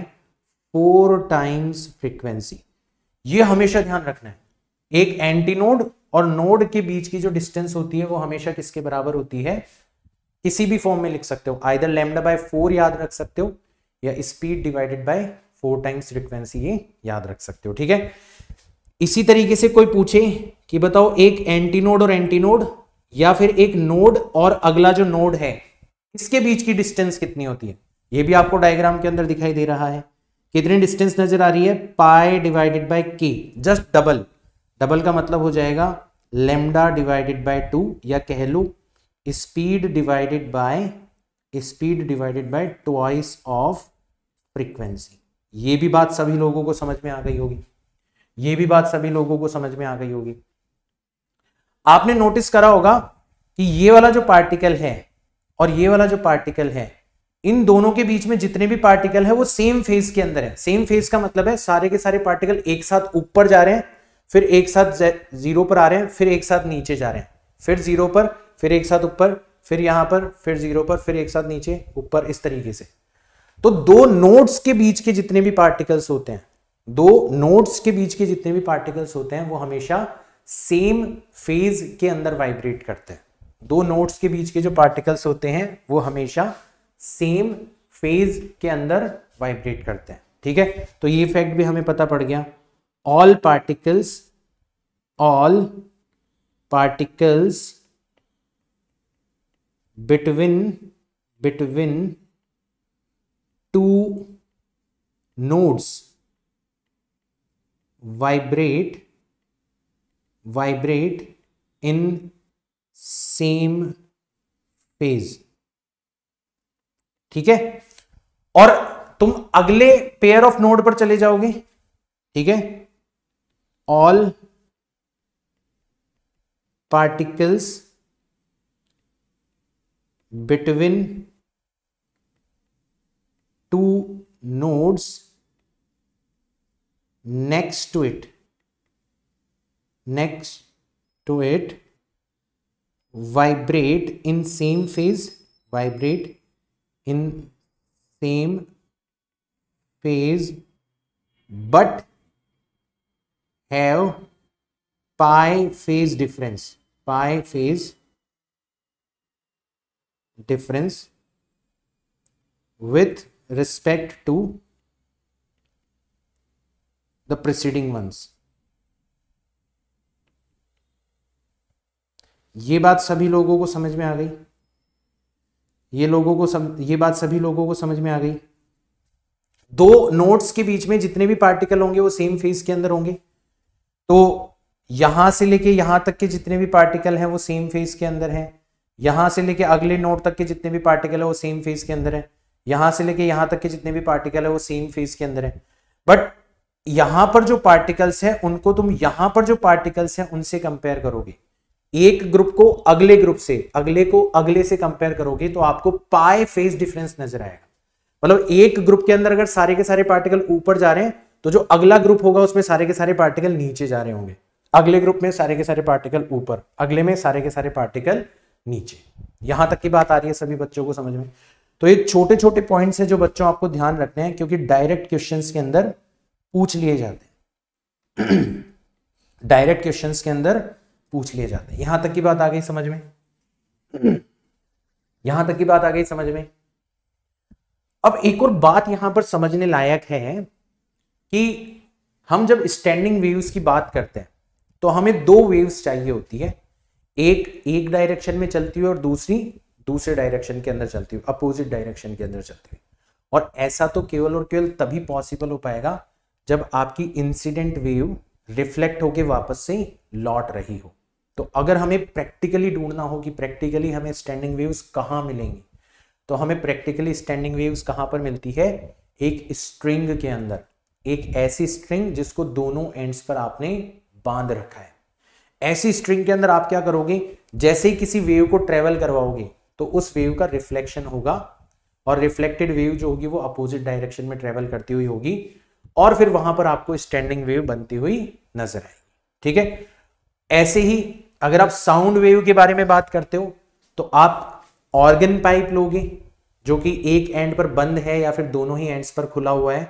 Speaker 1: four times frequency ये हमेशा ध्यान रखना है एक एंटीनोड और नोड के बीच की जो डिस्टेंस होती है वो हमेशा किसके बराबर होती है किसी भी फॉर्म में लिख सकते हो आइदर लेमडा बाय फोर याद रख सकते हो या speed divided by four times frequency ये याद रख सकते हो ठीक है इसी तरीके से कोई पूछे कि बताओ एक एंटीनोड और एंटीनोड या फिर एक नोड और अगला जो नोड है इसके बीच की डिस्टेंस कितनी होती है ये भी आपको डायग्राम के अंदर दिखाई दे रहा है कितनी डिस्टेंस नजर आ रही है pi divided by k just double double का मतलब हो जाएगा लेमडा डिवाइडेड बाय टू या कह लो speed divided by speed divided by twice of frequency ये भी बात सभी लोगों को समझ में आ गई होगी ये भी बात सभी लोगों को समझ में आ गई होगी आपने नोटिस करा होगा कि ये वाला जो पार्टिकल है और ये वाला जो पार्टिकल है इन दोनों के बीच में जितने भी पार्टिकल है वो सेम फेज के अंदर है सेम फेज का मतलब है सारे के सारे पार्टिकल एक साथ ऊपर जा रहे हैं फिर एक साथ जीरो पर आ रहे हैं फिर एक साथ नीचे जा रहे हैं फिर जीरो पर फिर एक साथ ऊपर फिर यहां पर फिर जीरो पर फिर एक साथ नीचे ऊपर इस तरीके से तो दो नोड्स के बीच के जितने भी पार्टिकल्स होते हैं दो नोड्स के बीच के जितने भी पार्टिकल्स होते हैं वो हमेशा सेम फेज के अंदर वाइब्रेट करते हैं दो नोट्स के बीच के जो पार्टिकल्स होते हैं वो हमेशा सेम फेज के अंदर वाइब्रेट करते हैं ठीक है तो ये फैक्ट भी हमें पता पड़ गया all particles all particles between between two nodes vibrate vibrate in same phase ठीक है और तुम अगले पेयर ऑफ नोड पर चले जाओगे ठीक है all particles between two nodes next to it next to it vibrate in same phase vibrate in same phase but have pi phase difference pi phase difference with respect to the preceding ones ये बात सभी लोगों को समझ में आ गई ये लोगों को सम ये बात सभी लोगों को समझ में आ गई दो नोट्स के बीच में जितने भी पार्टिकल होंगे वो सेम फेज के अंदर होंगे तो यहां से लेके यहां तक के जितने भी पार्टिकल हैं वो सेम फेज के अंदर हैं यहां से लेके अगले नोट तक के जितने भी पार्टिकल है वो सेम फेज के अंदर है यहां से लेके यहां तक के जितने भी पार्टिकल है वो सेम फेज के अंदर है बट यहां पर जो पार्टिकल्स हैं उनको तुम यहां पर जो पार्टिकल्स हैं उनसे कंपेयर करोगे एक ग्रुप को अगले ग्रुप से अगले को अगले से कंपेयर करोगे तो आपको पाए फेस डिफरेंस नजर आएगा मतलब एक ग्रुप के अंदर अगर सारे के सारे पार्टिकल ऊपर जा रहे हैं तो जो अगला ग्रुप होगा उसमें सारे के सारे पार्टिकल नीचे जा रहे होंगे अगले ग्रुप में सारे के सारे पार्टिकल ऊपर अगले में सारे के सारे पार्टिकल नीचे यहां तक की बात आ रही है सभी बच्चों को समझ में तो ये छोटे छोटे पॉइंट्स हैं जो बच्चों आपको ध्यान रखने हैं क्योंकि डायरेक्ट क्वेश्चंस के अंदर पूछ लिए जाते हैं डायरेक्ट क्वेश्चंस के अंदर पूछ लिए जाते हैं यहां तक की बात आ गई समझ में यहां तक की बात आ गई समझ में अब एक और बात यहां पर समझने लायक है कि हम जब स्टैंडिंग वेव्स की बात करते हैं तो हमें दो वेव्स चाहिए होती है एक एक डायरेक्शन में चलती हुई और दूसरी दूसरे डायरेक्शन के अंदर चलती हुई अपोजिट डायरेक्शन के अंदर चलती हुई और ऐसा तो केवल और केवल तभी पॉसिबल हो पाएगा जब आपकी इंसिडेंट वेव रिफ्लेक्ट होके वापस से लौट रही हो तो अगर हमें प्रैक्टिकली ढूंढना हो कि प्रैक्टिकली हमें स्टैंडिंग वेव्स कहाँ मिलेंगी तो हमें प्रैक्टिकली स्टैंडिंग वेव्स कहाँ पर मिलती है एक स्ट्रिंग के अंदर एक ऐसी स्ट्रिंग जिसको दोनों एंड्स पर आपने बांध रखा है ऐसी स्ट्रिंग के अंदर आप क्या करोगे जैसे ही किसी वेव को ट्रेवल करवाओगे तो उस वेव का रिफ्लेक्शन होगा और रिफ्लेक्टेड वेव जो होगी वो अपोजिट डायरेक्शन में ट्रेवल करती हुई होगी और फिर वहां पर आपको स्टैंडिंग वेव बनती हुई नजर आएगी ठीक है ऐसे ही अगर आप साउंड वेव के बारे में बात करते हो तो आप ऑर्गन पाइप लोगे जो कि एक एंड पर बंद है या फिर दोनों ही एंड्स पर खुला हुआ है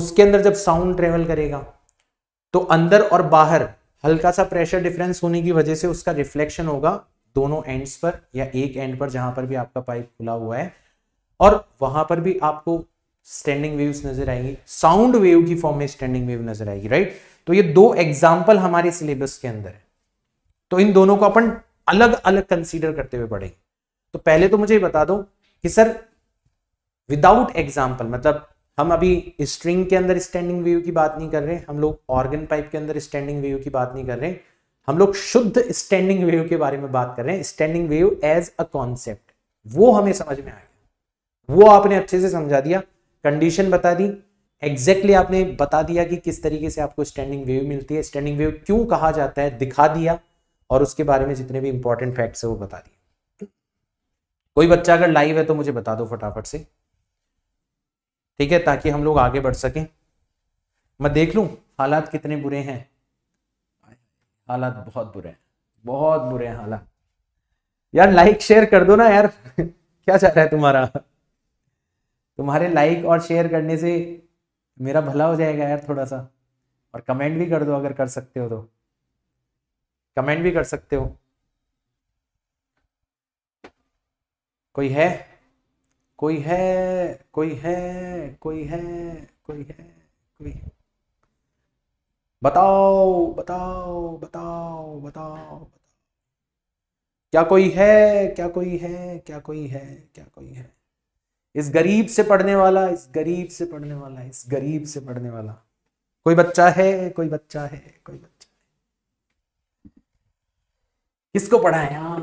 Speaker 1: उसके अंदर जब साउंड ट्रेवल करेगा तो अंदर और बाहर हल्का सा प्रेशर डिफरेंस होने की वजह से उसका रिफ्लेक्शन होगा दोनों एंड्स पर या एक एंड पर जहां पर भी आपका पाइप खुला हुआ है और वहां पर भी आपको स्टैंडिंग वेव्स नजर आएंगी साउंड वेव की फॉर्म में स्टैंडिंग वेव नजर आएगी राइट तो ये दो एग्जाम्पल हमारे सिलेबस के अंदर है तो इन दोनों को अपन अलग अलग कंसीडर करते हुए पढ़ेंगे तो पहले तो मुझे बता दो कि सर विदाउट एग्जाम्पल मतलब हम अभी स्ट्रिंग के अंदर स्टैंडिंग वेव की बात नहीं कर रहे हम लोग ऑर्गन पाइप के अंदर स्टैंडिंग वेव की बात नहीं कर रहे हम लोग शुद्ध स्टैंडिंग वेव के बारे में बात कर रहे हैं standing wave as a concept वो हमें समझ में आया वो आपने अच्छे से समझा दिया कंडीशन बता दी एग्जैक्टली exactly आपने बता दिया कि किस तरीके से आपको स्टैंडिंग वेव मिलती है स्टैंडिंग वेव क्यों कहा जाता है दिखा दिया और उसके बारे में जितने भी इंपॉर्टेंट फैक्ट्स है वो बता दिए कोई बच्चा अगर लाइव है तो मुझे बता दो फटाफट से ठीक है ताकि हम लोग आगे बढ़ सकें मैं देख लूँ हालात कितने बुरे हैं हालात बहुत बुरे हैं बहुत बुरे हैं हालात यार लाइक शेयर कर दो ना यार क्या चाह रहा है तुम्हारा तुम्हारे लाइक और शेयर करने से मेरा भला हो जाएगा यार थोड़ा सा और कमेंट भी कर दो अगर कर सकते हो तो कमेंट भी कर सकते हो कोई है कोई है कोई है कोई है कोई है कोई है बताओ बताओ बताओ बताओ क्या कोई है क्या कोई है क्या कोई है क्या कोई है इस गरीब से पढ़ने वाला इस गरीब से पढ़ने वाला इस गरीब से पढ़ने वाला कोई बच्चा है कोई बच्चा है कोई बच्चा किसको पढ़ा है हाँ।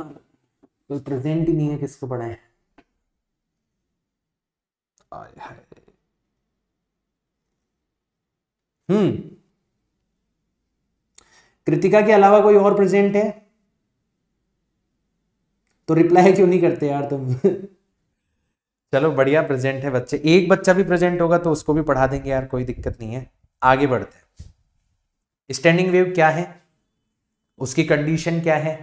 Speaker 1: कोई प्रेजेंट ही नहीं है किसको पढ़ा है हम्म कृतिका के अलावा कोई और प्रेजेंट है तो रिप्लाई क्यों नहीं करते यार तुम चलो बढ़िया प्रेजेंट है बच्चे एक बच्चा भी प्रेजेंट होगा तो उसको भी पढ़ा देंगे यार कोई दिक्कत नहीं है आगे बढ़ते हैं स्टैंडिंग वेव क्या है उसकी कंडीशन क्या है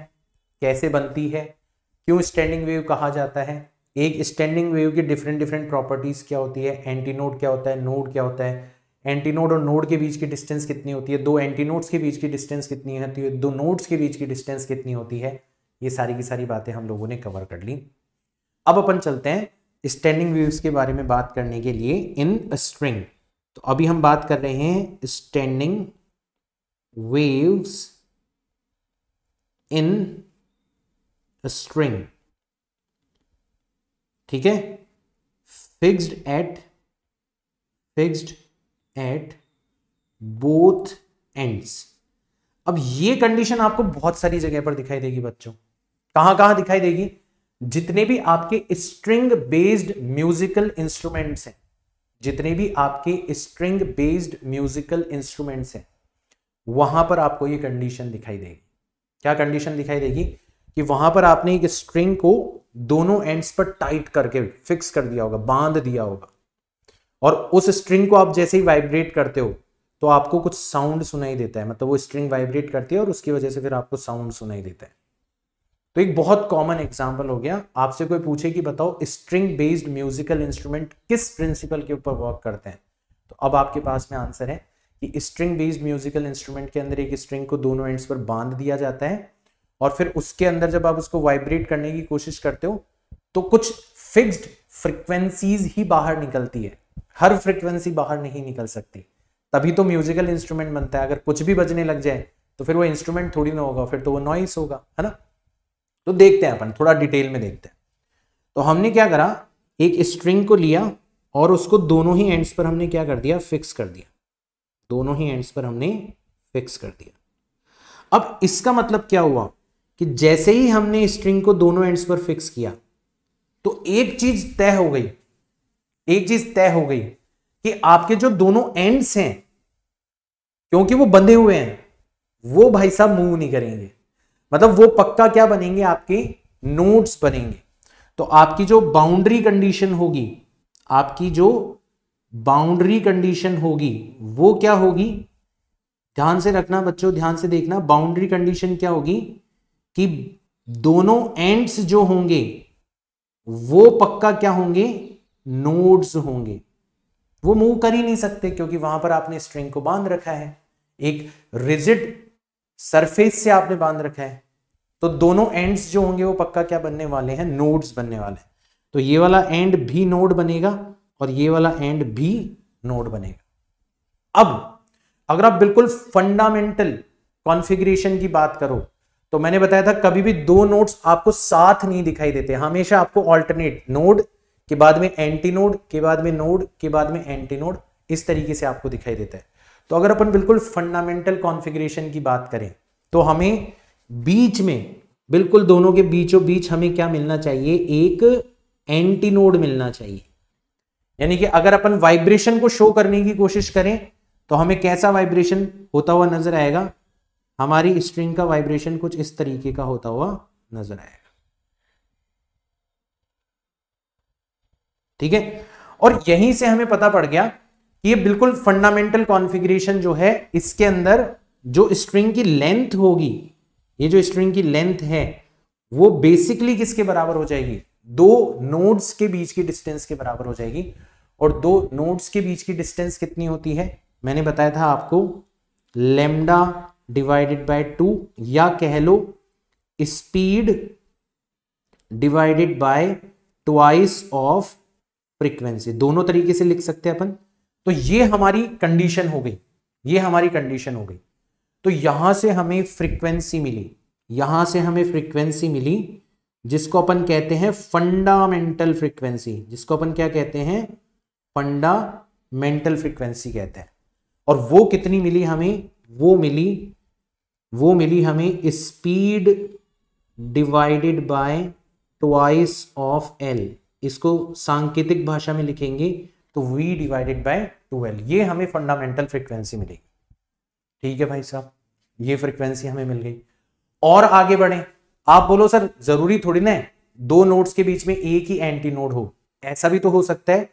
Speaker 1: कैसे बनती है क्यों स्टैंडिंग वेव कहा जाता है एक स्टैंडिंग वेव की डिफरेंट डिफरेंट प्रॉपर्टीज़ क्या होती है एंटीनोड क्या होता है नोड क्या होता है एंटीनोड और नोड के बीच की डिस्टेंस कितनी होती है दो एंटीनोड्स के बीच की डिस्टेंस कितनी होती है दो नोड्स के बीच की डिस्टेंस कितनी होती है ये सारी की सारी बातें हम लोगों ने कवर कर ली अब अपन चलते हैं स्टैंडिंग वेव्स के बारे में बात करने के लिए इन स्ट्रिंग तो अभी हम बात कर रहे हैं स्टैंडिंग वेव्स इन स्ट्रिंग ठीक है fixed at fixed at both ends अब ये कंडीशन आपको बहुत सारी जगह पर दिखाई देगी बच्चों कहां कहां दिखाई देगी जितने भी आपके स्ट्रिंग बेस्ड म्यूजिकल इंस्ट्रूमेंट्स हैं जितने भी आपके स्ट्रिंग बेस्ड म्यूजिकल इंस्ट्रूमेंट्स हैं वहां पर आपको ये कंडीशन दिखाई देगी क्या कंडीशन दिखाई देगी कि वहां पर आपने एक स्ट्रिंग को दोनों एंड्स पर टाइट करके फिक्स कर दिया होगा बांध दिया होगा और उस स्ट्रिंग को आप जैसे ही वाइब्रेट करते हो तो आपको कुछ साउंड सुनाई देता है मतलब वो स्ट्रिंग वाइब्रेट करती है और उसकी वजह से फिर आपको साउंड सुनाई देता है तो एक बहुत कॉमन एग्जाम्पल हो गया आपसे कोई पूछे कि बताओ स्ट्रिंग बेस्ड म्यूजिकल इंस्ट्रूमेंट किस प्रिंसिपल के ऊपर वर्क करते हैं तो अब आपके पास में आंसर है कि स्ट्रिंग बेस्ड म्यूजिकल इंस्ट्रूमेंट के अंदर एक स्ट्रिंग को दोनों एंड्स पर बांध दिया जाता है और फिर उसके अंदर जब आप उसको वाइब्रेट करने की कोशिश करते हो तो कुछ फिक्स्ड फ्रिक्वेंसीज ही बाहर निकलती है हर फ्रिक्वेंसी बाहर नहीं निकल सकती तभी तो म्यूजिकल इंस्ट्रूमेंट बनता है अगर कुछ भी बजने लग जाए तो फिर वो इंस्ट्रूमेंट थोड़ी ना होगा फिर तो वो नॉइस होगा है ना तो देखते हैं अपन थोड़ा डिटेल में देखते हैं तो हमने क्या करा एक स्ट्रिंग को लिया और उसको दोनों ही एंड्स पर हमने क्या कर दिया फिक्स कर दिया दोनों ही एंड्स पर हमने फिक्स कर दिया अब इसका मतलब क्या हुआ कि जैसे ही हमने स्ट्रिंग को दोनों एंड्स पर फिक्स किया तो एक चीज तय हो गई एक चीज तय हो गई कि आपके जो दोनों एंड्स हैं क्योंकि वो बंधे हुए हैं वो भाई साहब मूव नहीं करेंगे मतलब वो पक्का क्या बनेंगे आपके नोट्स बनेंगे तो आपकी जो बाउंड्री कंडीशन होगी आपकी जो बाउंड्री कंडीशन होगी वो क्या होगी ध्यान से रखना बच्चों ध्यान से देखना बाउंड्री कंडीशन क्या होगी कि दोनों एंड्स जो होंगे वो पक्का क्या होंगे नोड्स होंगे वो मूव कर ही नहीं सकते क्योंकि वहां पर आपने स्ट्रिंग को बांध रखा है एक रिजिड सरफेस से आपने बांध रखा है तो दोनों एंड्स जो होंगे वो पक्का क्या बनने वाले हैं नोड्स बनने वाले हैं तो ये वाला एंड भी नोड बनेगा और ये वाला एंड भी नोड बनेगा अब अगर आप बिल्कुल फंडामेंटल कॉन्फ़िगरेशन की बात करो तो मैंने बताया था कभी भी दो नोड्स आपको साथ नहीं दिखाई देते हमेशा आपको ऑल्टरनेट नोड के बाद में एंटी नोड के बाद में नोड के बाद में एंटी नोड इस तरीके से आपको दिखाई देता है तो अगर अपन बिल्कुल फंडामेंटल कॉन्फ़िगरेशन की बात करें तो हमें बीच में बिल्कुल दोनों के बीचों बीच हमें क्या मिलना चाहिए एक एंटी नोड मिलना चाहिए यानी कि अगर अपन वाइब्रेशन को शो करने की कोशिश करें तो हमें कैसा वाइब्रेशन होता हुआ नजर आएगा हमारी स्ट्रिंग का वाइब्रेशन कुछ इस तरीके का होता हुआ नजर आएगा ठीक है और यहीं से हमें पता पड़ गया कि ये बिल्कुल फंडामेंटल कॉन्फ़िगरेशन जो है इसके अंदर जो स्ट्रिंग की लेंथ होगी ये जो स्ट्रिंग की लेंथ है वो बेसिकली किसके बराबर हो जाएगी दो नोड्स के बीच की डिस्टेंस के बराबर हो जाएगी और दो नोड्स के बीच की डिस्टेंस कितनी होती है मैंने बताया था आपको लेमडा डिवाइडेड बाय टू या कह लो speed divided by twice of frequency दोनों तरीके से लिख सकते हैं अपन तो ये हमारी कंडीशन हो गई ये हमारी कंडीशन हो गई तो यहां से हमें फ्रीक्वेंसी मिली यहां से हमें फ्रीक्वेंसी मिली जिसको अपन कहते हैं फंडामेंटल फ्रीक्वेंसी जिसको अपन क्या कहते हैं फंडामेंटल फ्रीक्वेंसी कहते हैं और वो कितनी मिली हमें वो मिली वो मिली हमें speed divided by twice of L इसको सांकेतिक भाषा में लिखेंगे तो वी डिवाइडेड बाय एल ये हमें फंडामेंटल फ्रिक्वेंसी मिलेगी ठीक है भाई साहब ये फ्रिक्वेंसी हमें मिल गई और आगे बढ़े आप बोलो सर जरूरी थोड़ी ना दो नोट्स के बीच में एक ही एंटी नोड हो ऐसा भी तो हो सकता है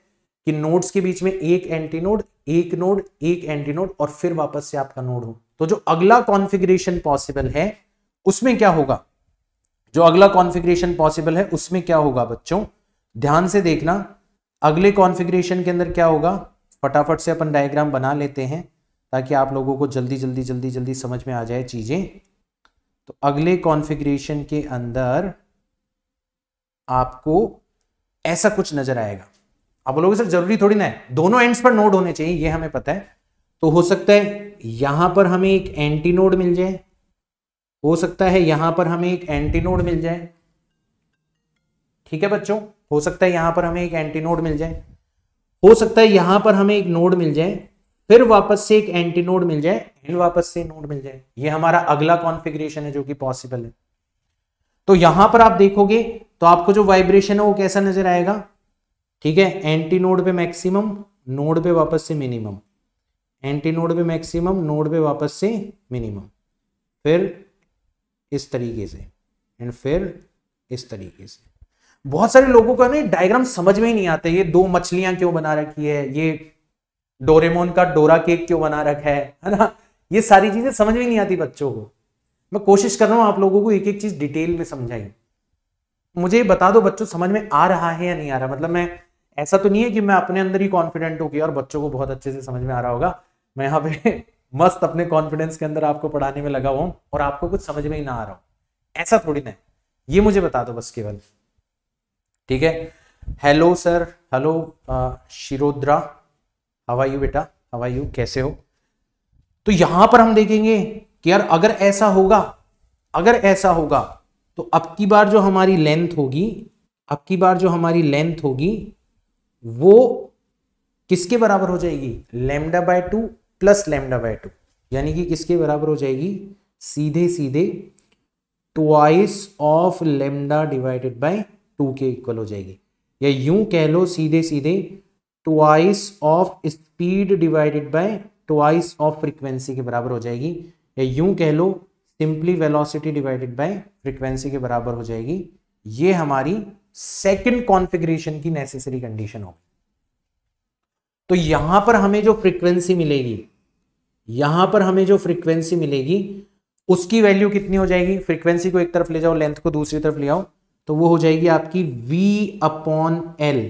Speaker 1: कि नोट्स के बीच में एक एंटी नोड एक नोड एक एंटी नोड और फिर वापस से आपका नोड हो तो जो अगला कॉन्फ़िगरेशन पॉसिबल है उसमें क्या होगा जो अगला कॉन्फ़िगरेशन पॉसिबल है उसमें क्या होगा बच्चों ध्यान से देखना अगले कॉन्फ़िगरेशन के अंदर क्या होगा फटाफट से अपन डायग्राम बना लेते हैं ताकि आप लोगों को जल्दी जल्दी जल्दी जल्दी समझ में आ जाए चीज़ें तो अगले कॉन्फिग्रेशन के अंदर आपको ऐसा कुछ नज़र आएगा आप बोलोगे सर जरूरी थोड़ी ना है दोनों एंड्स पर नोड होने चाहिए ये हमें पता है तो हो सकता है यहां पर हमें एक एंटीनोड मिल जाए हो सकता है यहां पर हमें एक एंटीनोड मिल जाए ठीक है बच्चों हो सकता है यहां पर हमें एक एंटीनोड मिल जाए हो सकता है यहां पर हमें एक नोड मिल जाए फिर वापस से एक एंटीनोड मिल जाए एंड वापस से नोड मिल जाए ये हमारा अगला कॉन्फ़िगरेशन है जो कि पॉसिबल है तो यहां पर आप देखोगे तो आपको जो वाइब्रेशन है वो कैसा नजर आएगा ठीक है एंटी नोड पे मैक्सिमम नोड पे वापस से मिनिमम एंटी नोड पे मैक्सिमम नोड पे वापस से मिनिमम फिर इस तरीके से एंड फिर इस तरीके से बहुत सारे लोगों का ना डायग्राम समझ में ही नहीं आते ये दो मछलियां क्यों बना रखी है ये डोरेमोन का डोरा केक क्यों बना रखा है है ना ये सारी चीजें समझ में नहीं आती बच्चों को मैं कोशिश कर रहा हूं आप लोगों को एक एक चीज डिटेल में समझाई मुझे बता दो बच्चों समझ में आ रहा है या नहीं आ रहा मतलब मैं ऐसा तो नहीं है कि मैं अपने अंदर ही कॉन्फिडेंट हूँ कि और बच्चों को बहुत अच्छे से समझ में आ रहा होगा मैं यहाँ पे मस्त अपने कॉन्फिडेंस के अंदर आपको पढ़ाने में लगा हुआ और आपको कुछ समझ में ही ना आ रहा हूं ऐसा थोड़ी ना ये मुझे बता दो बस केवल ठीक है हेलो सर हेलो शिरोद्रा हवा यू बेटा हवा यू कैसे हो तो यहां पर हम देखेंगे कि यार अगर ऐसा होगा अगर ऐसा होगा तो अब की बार जो हमारी लेंथ होगी अब की बार जो हमारी लेंथ होगी वो किसके बराबर हो जाएगी lambda by two plus lambda by two यानी कि किसके बराबर हो जाएगी सीधे सीधे twice of lambda divided by two के इक्वल हो जाएगी या यूं कह लो सीधे सीधे twice of speed divided by twice of frequency के बराबर हो जाएगी या यूं कह लो simply velocity divided by frequency के बराबर हो जाएगी ये हमारी सेकंड कॉन्फ़िगरेशन की नेसेसरी कंडीशन होगी तो यहां पर हमें जो फ्रीक्वेंसी मिलेगी यहां पर हमें जो फ्रीक्वेंसी मिलेगी उसकी वैल्यू कितनी हो जाएगी फ्रीक्वेंसी को एक तरफ ले जाओ लेंथ को दूसरी तरफ ले आओ तो वो हो जाएगी आपकी v अपॉन एल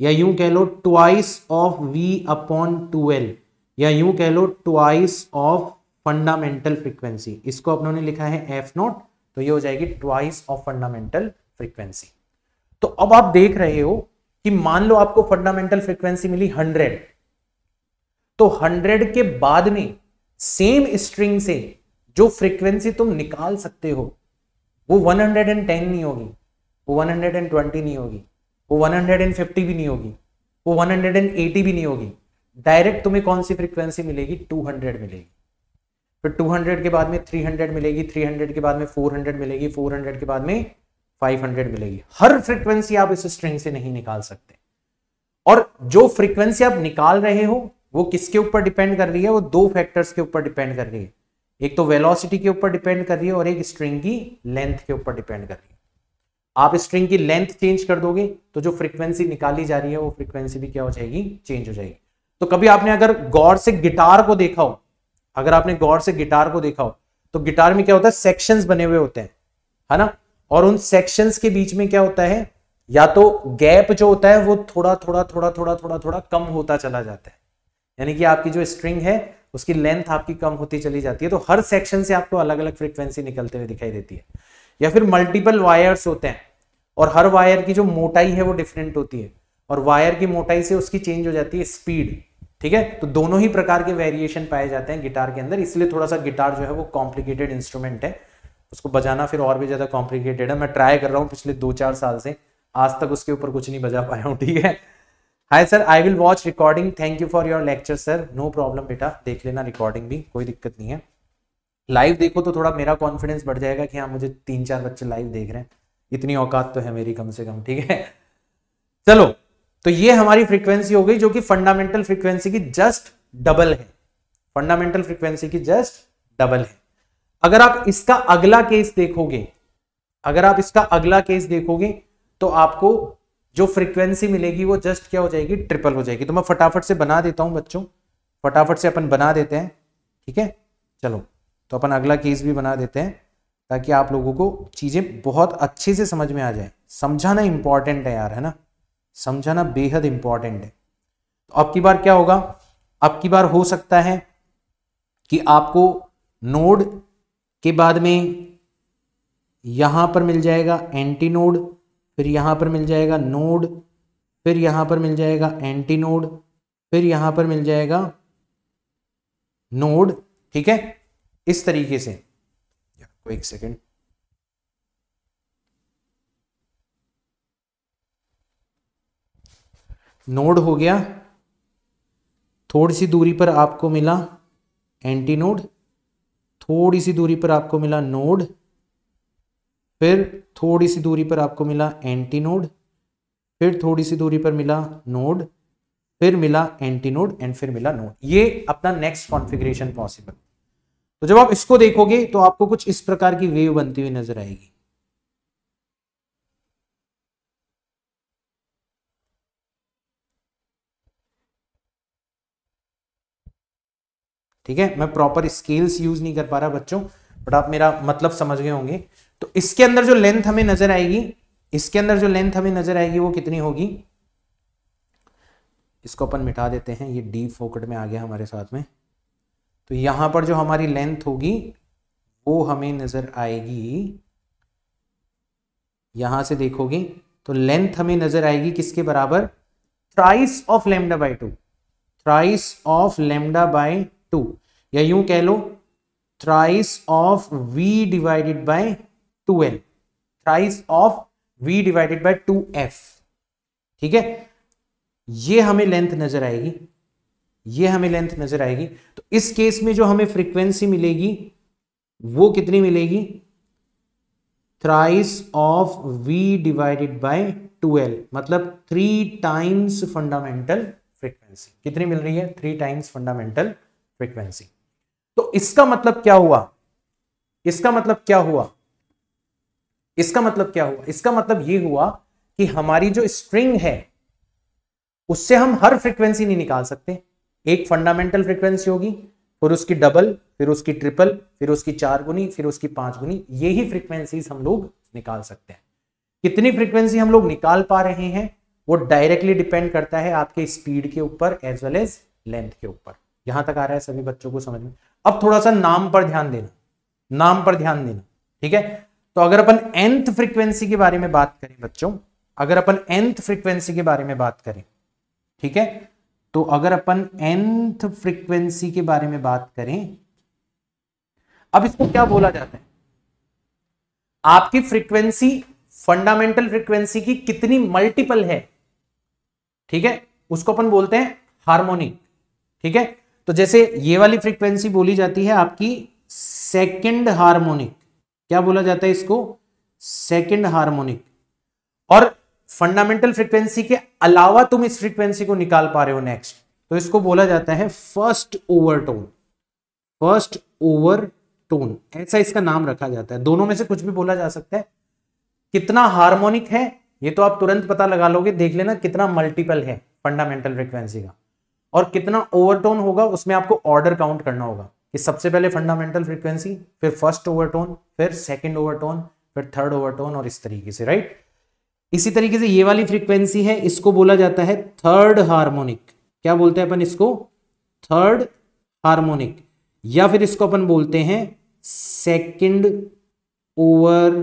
Speaker 1: या यूं कह लो twice of v upon two L या यूं कह लो ट्वाइस ऑफ फंडामेंटल फ्रीक्वेंसी इसको अपनों ने लिखा है एफ नोट तो ये हो जाएगी ट्वाइस ऑफ फंडामेंटल फ्रीक्वेंसी तो अब आप देख रहे हो कि मान लो आपको फंडामेंटल फ्रीक्वेंसी मिली 100 तो 100 के बाद में सेम स्ट्रिंग से जो फ्रीक्वेंसी तुम निकाल सकते हो वो 110 नहीं होगी वो 120 नहीं होगी वो 150 भी नहीं होगी वो 180 भी नहीं होगी डायरेक्ट तुम्हें कौन सी फ्रीक्वेंसी मिलेगी 200 मिलेगी फिर 200 के बाद में 300 मिलेगी 300 के बाद में 400 मिलेगी 400 के बाद में 500 मिलेगी हर फ्रीक्वेंसी आप इस स्ट्रिंग से नहीं निकाल सकते और जो फ्रीक्वेंसी आप निकाल रहे हो वो किसके ऊपर डिपेंड कर रही है वो दो फैक्टर्स के ऊपर डिपेंड कर रही है एक तो वेलोसिटी के ऊपर डिपेंड कर रही है और एक स्ट्रिंग की लेंथ के ऊपर डिपेंड कर रही है आप स्ट्रिंग की लेंथ चेंज कर दोगे तो जो फ्रीक्वेंसी निकाली जा रही है वो फ्रीक्वेंसी भी क्या हो जाएगी चेंज हो जाएगी तो कभी आपने अगर गौर से गिटार को देखा हो अगर आपने गौर से गिटार को देखा हो तो गिटार में क्या होता है सेक्शंस बने हुए होते हैं है ना और उन सेक्शंस के बीच में क्या होता है या तो गैप जो होता है वो थोड़ा थोड़ा थोड़ा थोड़ा थोड़ा थोड़ा कम होता चला जाता है यानी कि आपकी जो स्ट्रिंग है उसकी लेंथ आपकी कम होती चली जाती है तो हर सेक्शन से आपको अलग अलग फ्रिक्वेंसी निकलते हुए दिखाई देती है या फिर मल्टीपल वायर्स होते हैं और हर वायर की जो मोटाई है वो डिफरेंट होती है और वायर की मोटाई से उसकी चेंज हो जाती है स्पीड ठीक है तो दोनों ही प्रकार के वेरिएशन पाए जाते हैं गिटार के अंदर इसलिए थोड़ा सा गिटार जो है वो कॉम्प्लिकेटेड इंस्ट्रूमेंट है उसको बजाना फिर और भी ज़्यादा कॉम्प्लिकेटेड है मैं ट्राई कर रहा हूँ पिछले दो चार साल से आज तक उसके ऊपर कुछ नहीं बजा पाया हूँ ठीक है hi sir I will watch recording thank you for your lecture sir no problem बेटा देख लेना रिकॉर्डिंग भी कोई दिक्कत नहीं है लाइव देखो तो थोड़ा मेरा कॉन्फिडेंस बढ़ जाएगा कि हाँ मुझे तीन चार बच्चे लाइव देख रहे हैं इतनी औकात तो है मेरी कम से कम ठीक है चलो तो ये हमारी फ्रीक्वेंसी हो गई जो कि फंडामेंटल फ्रीक्वेंसी की जस्ट डबल है फंडामेंटल फ्रीक्वेंसी की जस्ट डबल है अगर आप इसका अगला केस देखोगे अगर आप इसका अगला केस देखोगे तो आपको जो फ्रीक्वेंसी मिलेगी वो जस्ट क्या हो जाएगी ट्रिपल हो जाएगी तो मैं फटाफट से बना देता हूं बच्चों फटाफट से अपन बना देते हैं ठीक है चलो तो अपन अगला केस भी बना देते हैं ताकि आप लोगों को चीजें बहुत अच्छे से समझ में आ जाए समझाना इंपॉर्टेंट है यार है ना समझाना बेहद इंपॉर्टेंट है तो अब की बार क्या होगा अब की बार हो सकता है कि आपको नोड के बाद में यहाँ पर मिल जाएगा एंटी नोड फिर यहाँ पर मिल जाएगा नोड फिर यहाँ पर मिल जाएगा एंटी नोड फिर यहाँ पर मिल जाएगा नोड ठीक है इस तरीके से एक सेकेंड नोड हो गया थोड़ी सी दूरी पर आपको मिला एंटी नोड थोड़ी सी दूरी पर आपको मिला नोड फिर थोड़ी सी दूरी पर आपको मिला एंटी नोड फिर थोड़ी सी दूरी पर मिला नोड फिर मिला एंटी नोड एंड फिर मिला नोड ये अपना नेक्स्ट कॉन्फ़िगरेशन पॉसिबल तो जब आप इसको देखोगे तो आपको कुछ इस प्रकार की वेव बनती हुई नजर आएगी ठीक है मैं प्रॉपर स्केल्स यूज नहीं कर पा रहा बच्चों बट आप मेरा मतलब समझ गए होंगे तो इसके अंदर जो लेंथ हमें नजर आएगी इसके अंदर जो लेंथ हमें नजर आएगी वो कितनी होगी इसको अपन मिटा देते हैं ये डी फोकट में आ गया हमारे साथ में तो यहां पर जो हमारी लेंथ होगी वो हमें नजर आएगी यहां से देखोगे तो लेंथ हमें नजर आएगी किसके बराबर thrice of lambda by two thrice of lambda by two या यूं कह लो thrice of v divided by two L thrice of v divided by two f ठीक है ये हमें लेंथ नजर आएगी ये हमें लेंथ नजर आएगी तो इस केस में जो हमें फ्रीक्वेंसी मिलेगी वो कितनी मिलेगी thrice of v divided by 12 मतलब थ्री टाइम्स फंडामेंटल फ्रीक्वेंसी कितनी मिल रही है थ्री टाइम्स फंडामेंटल फ्रीक्वेंसी तो इसका मतलब क्या हुआ इसका मतलब क्या हुआ इसका मतलब क्या हुआ इसका मतलब ये हुआ कि हमारी जो स्ट्रिंग है उससे हम हर फ्रिक्वेंसी नहीं निकाल सकते एक फंडामेंटल फ्रीक्वेंसी होगी फिर उसकी डबल फिर उसकी ट्रिपल फिर उसकी चार गुनी फिर उसकी पांच गुनी यही फ्रीक्वेंसी हम लोग निकाल सकते हैं कितनी फ्रीक्वेंसी हम लोग निकाल पा रहे हैं वो डायरेक्टली डिपेंड करता है आपके स्पीड के ऊपर एज वेल एज लेंथ के ऊपर यहां तक आ रहा है सभी बच्चों को समझ में अब थोड़ा सा नाम पर ध्यान देना नाम पर ध्यान देना ठीक है तो अगर अपन एंथ फ्रीक्वेंसी के बारे में बात करें बच्चों अगर अपन एंथ फ्रीक्वेंसी के बारे में बात करें ठीक है तो अगर अपन एंथ फ्रीक्वेंसी के बारे में बात करें अब इसको क्या बोला जाता है आपकी फ्रीक्वेंसी फंडामेंटल फ्रीक्वेंसी की कितनी मल्टीपल है ठीक है उसको अपन बोलते हैं हार्मोनिक ठीक है तो जैसे ये वाली फ्रीक्वेंसी बोली जाती है आपकी सेकंड हार्मोनिक क्या बोला जाता है इसको सेकंड हार्मोनिक और फंडामेंटल फ्रीक्वेंसी के अलावा तुम इस फ्रीक्वेंसी को निकाल पा रहे हो नेक्स्ट तो इसको बोला जाता है first overtone first overtone ऐसा इसका नाम रखा जाता है दोनों में से कुछ भी बोला जा सकता है कितना हार्मोनिक है ये तो आप तुरंत पता लगा लोगे देख लेना कितना मल्टीपल है फंडामेंटल फ्रीक्वेंसी का और कितना ओवरटोन होगा उसमें आपको ऑर्डर काउंट करना होगा कि सबसे पहले फंडामेंटल फ्रीक्वेंसी फिर फर्स्ट ओवरटोन फिर सेकंड ओवरटोन फिर थर्ड ओवरटोन और इस तरीके से राइट इसी तरीके से ये वाली फ्रीक्वेंसी है इसको बोला जाता है थर्ड हार्मोनिक क्या बोलते हैं अपन इसको थर्ड हार्मोनिक या फिर इसको अपन बोलते हैं सेकेंड ओवर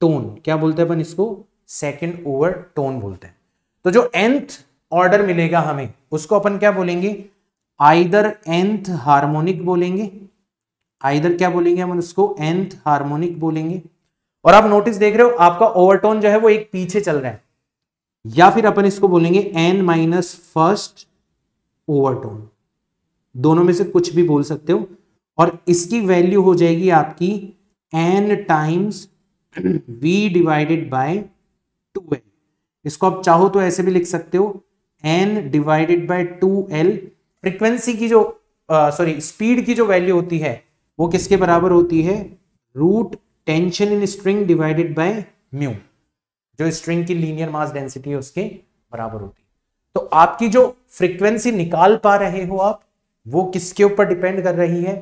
Speaker 1: टोन क्या बोलते हैं अपन इसको सेकेंड ओवर टोन बोलते हैं तो जो एंथ ऑर्डर मिलेगा हमें उसको अपन क्या बोलेंगे आइदर एंथ हार्मोनिक बोलेंगे आइदर क्या बोलेंगे हम उसको एंथ हार्मोनिक बोलेंगे और आप नोटिस देख रहे हो आपका ओवरटोन जो है वो एक पीछे चल रहा है या फिर अपन इसको बोलेंगे एन माइनस फर्स्ट ओवरटोन दोनों में से कुछ भी बोल सकते हो और इसकी वैल्यू हो जाएगी आपकी n times we divided by two n इसको आप चाहो तो ऐसे भी लिख सकते हो n divided by two L frequency की जो सॉरी uh, स्पीड की जो वैल्यू होती है वो किसके बराबर होती है root tension in string divided by mu जो स्ट्रिंग की लीनियर मास डेंसिटी है उसके बराबर होती है तो आपकी जो फ्रीक्वेंसी निकाल पा रहे हो आप वो किसके ऊपर डिपेंड कर रही है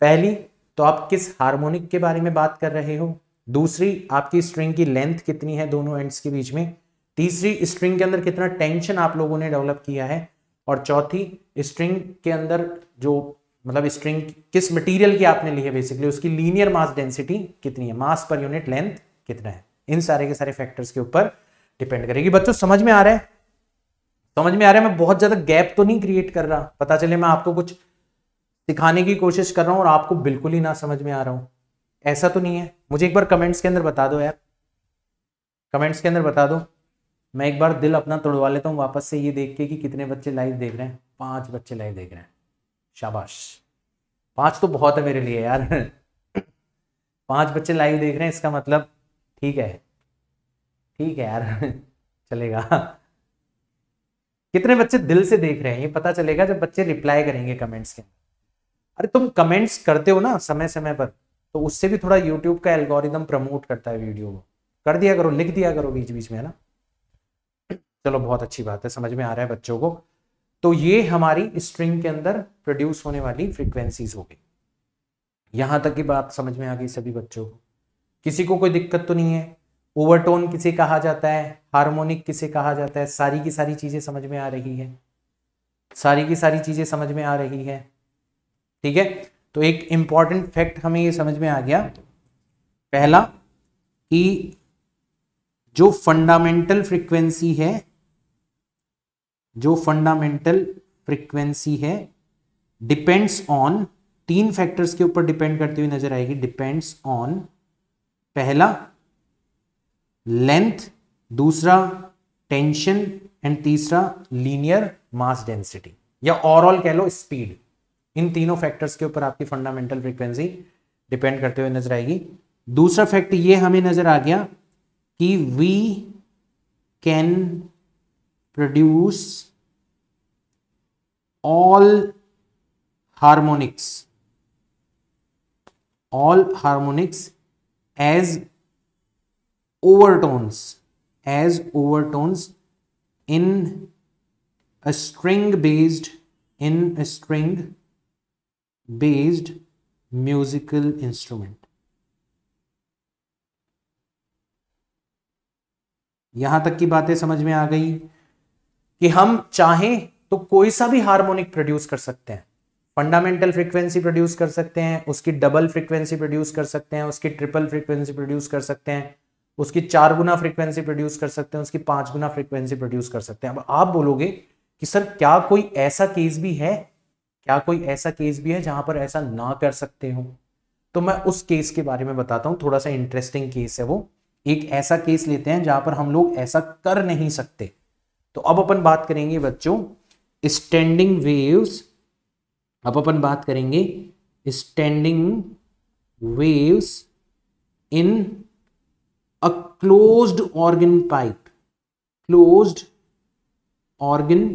Speaker 1: पहली तो आप किस हार्मोनिक के बारे में बात कर रहे हो दूसरी आपकी स्ट्रिंग की लेंथ कितनी है दोनों एंड्स के बीच में तीसरी स्ट्रिंग के अंदर कितना टेंशन आप लोगों ने डेवलप किया है और चौथी स्ट्रिंग के अंदर जो मतलब स्ट्रिंग किस मटेरियल की आपने ली है बेसिकली उसकी लीनियर मास डेंसिटी कितनी है मास पर यूनिट लेंथ कितना है इन सारे के सारे फैक्टर्स के ऊपर डिपेंड करेगी बच्चों समझ में आ रहा है समझ में आ रहा है मैं बहुत ज्यादा गैप तो नहीं क्रिएट कर रहा पता चले मैं आपको कुछ सिखाने की कोशिश कर रहा हूँ और आपको बिल्कुल ही ना समझ में आ रहा हूं ऐसा तो नहीं है मुझे एक बार कमेंट्स के अंदर बता दो यार कमेंट्स के अंदर बता दो मैं एक बार दिल अपना तोड़वा लेता हूँ वापस से ये देख के कि कितने बच्चे लाइव देख रहे हैं पांच बच्चे लाइव देख रहे हैं शाबाश पांच तो बहुत है मेरे लिए यार पांच बच्चे लाइव देख रहे हैं इसका मतलब ठीक है ठीक है यार चलेगा कितने बच्चे दिल से देख रहे हैं ये पता चलेगा जब बच्चे रिप्लाई करेंगे कमेंट्स के अरे तुम कमेंट्स करते हो ना समय समय पर तो उससे भी थोड़ा यूट्यूब का एल्गोरिदम प्रमोट करता है वीडियो को कर दिया करो लिख दिया करो बीच बीच में है ना चलो बहुत अच्छी बात है समझ में आ रहा है बच्चों को तो ये हमारी स्ट्रिंग के अंदर प्रोड्यूस होने वाली फ्रिक्वेंसीज हो गई यहां तक की बात समझ में आ गई सभी बच्चों को किसी को कोई दिक्कत तो नहीं है ओवरटोन किसे कहा जाता है हार्मोनिक किसे कहा जाता है सारी की सारी चीजें समझ में आ रही है सारी की सारी चीजें समझ में आ रही है ठीक है तो एक इंपॉर्टेंट फैक्ट हमें ये समझ में आ गया पहला कि जो फंडामेंटल फ्रीक्वेंसी है जो फंडामेंटल फ्रीक्वेंसी है डिपेंड्स ऑन तीन फैक्टर्स के ऊपर डिपेंड करती हुई नजर आएगी डिपेंड्स ऑन पहला लेंथ दूसरा टेंशन एंड तीसरा लीनियर मास डेंसिटी या ओवरऑल कह लो स्पीड इन तीनों फैक्टर्स के ऊपर आपकी फंडामेंटल फ्रीक्वेंसी डिपेंड करते हुए नजर आएगी दूसरा फैक्ट ये हमें नजर आ गया कि we can produce all harmonics, all harmonics as overtones as overtones in a string based in a string based musical instrument यहां तक की बातें समझ में आ गई कि हम चाहें तो कोई सा भी हार्मोनिक प्रोड्यूस कर सकते हैं फंडामेंटल फ्रीक्वेंसी प्रोड्यूस कर सकते हैं उसकी डबल फ्रीक्वेंसी प्रोड्यूस कर सकते हैं उसकी ट्रिपल फ्रीक्वेंसी प्रोड्यूस कर सकते हैं उसकी चार गुना फ्रीक्वेंसी प्रोड्यूस कर सकते हैं उसकी पांच गुना फ्रीक्वेंसी प्रोड्यूस कर सकते हैं अब आप बोलोगे कि सर क्या कोई ऐसा केस भी है क्या कोई ऐसा केस भी है जहां पर ऐसा ना कर सकते हो तो मैं उस केस के बारे में बताता हूँ थोड़ा सा इंटरेस्टिंग केस है वो एक ऐसा केस लेते हैं जहां पर हम लोग ऐसा कर नहीं सकते तो अब अपन बात करेंगे बच्चों स्टैंडिंग वेव्स अब अपन बात करेंगे standing waves in a closed organ pipe closed organ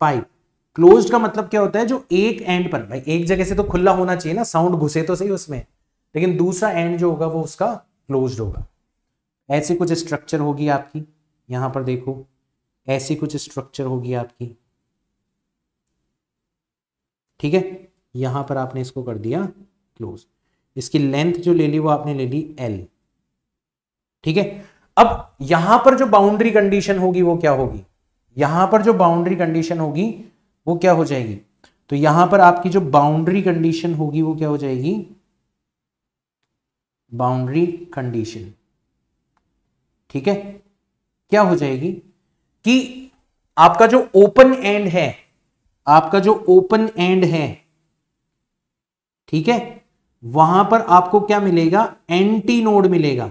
Speaker 1: pipe closed का मतलब क्या होता है जो एक एंड पर भाई एक जगह से तो खुला होना चाहिए ना साउंड घुसे तो सही उसमें लेकिन दूसरा एंड जो होगा वो उसका क्लोज्ड होगा ऐसी कुछ स्ट्रक्चर होगी आपकी यहां पर देखो ऐसी कुछ स्ट्रक्चर होगी आपकी ठीक है यहां पर आपने इसको कर दिया क्लोज इसकी लेंथ जो ले ली वो आपने ले ली एल ठीक है अब यहां पर जो बाउंड्री कंडीशन होगी वो क्या होगी यहां पर जो बाउंड्री कंडीशन होगी वो क्या हो जाएगी तो यहां पर आपकी जो बाउंड्री कंडीशन होगी वो क्या हो जाएगी बाउंड्री कंडीशन ठीक है क्या हो जाएगी कि आपका जो ओपन एंड है आपका जो ओपन एंड है ठीक है वहां पर आपको क्या मिलेगा एंटी नोड मिलेगा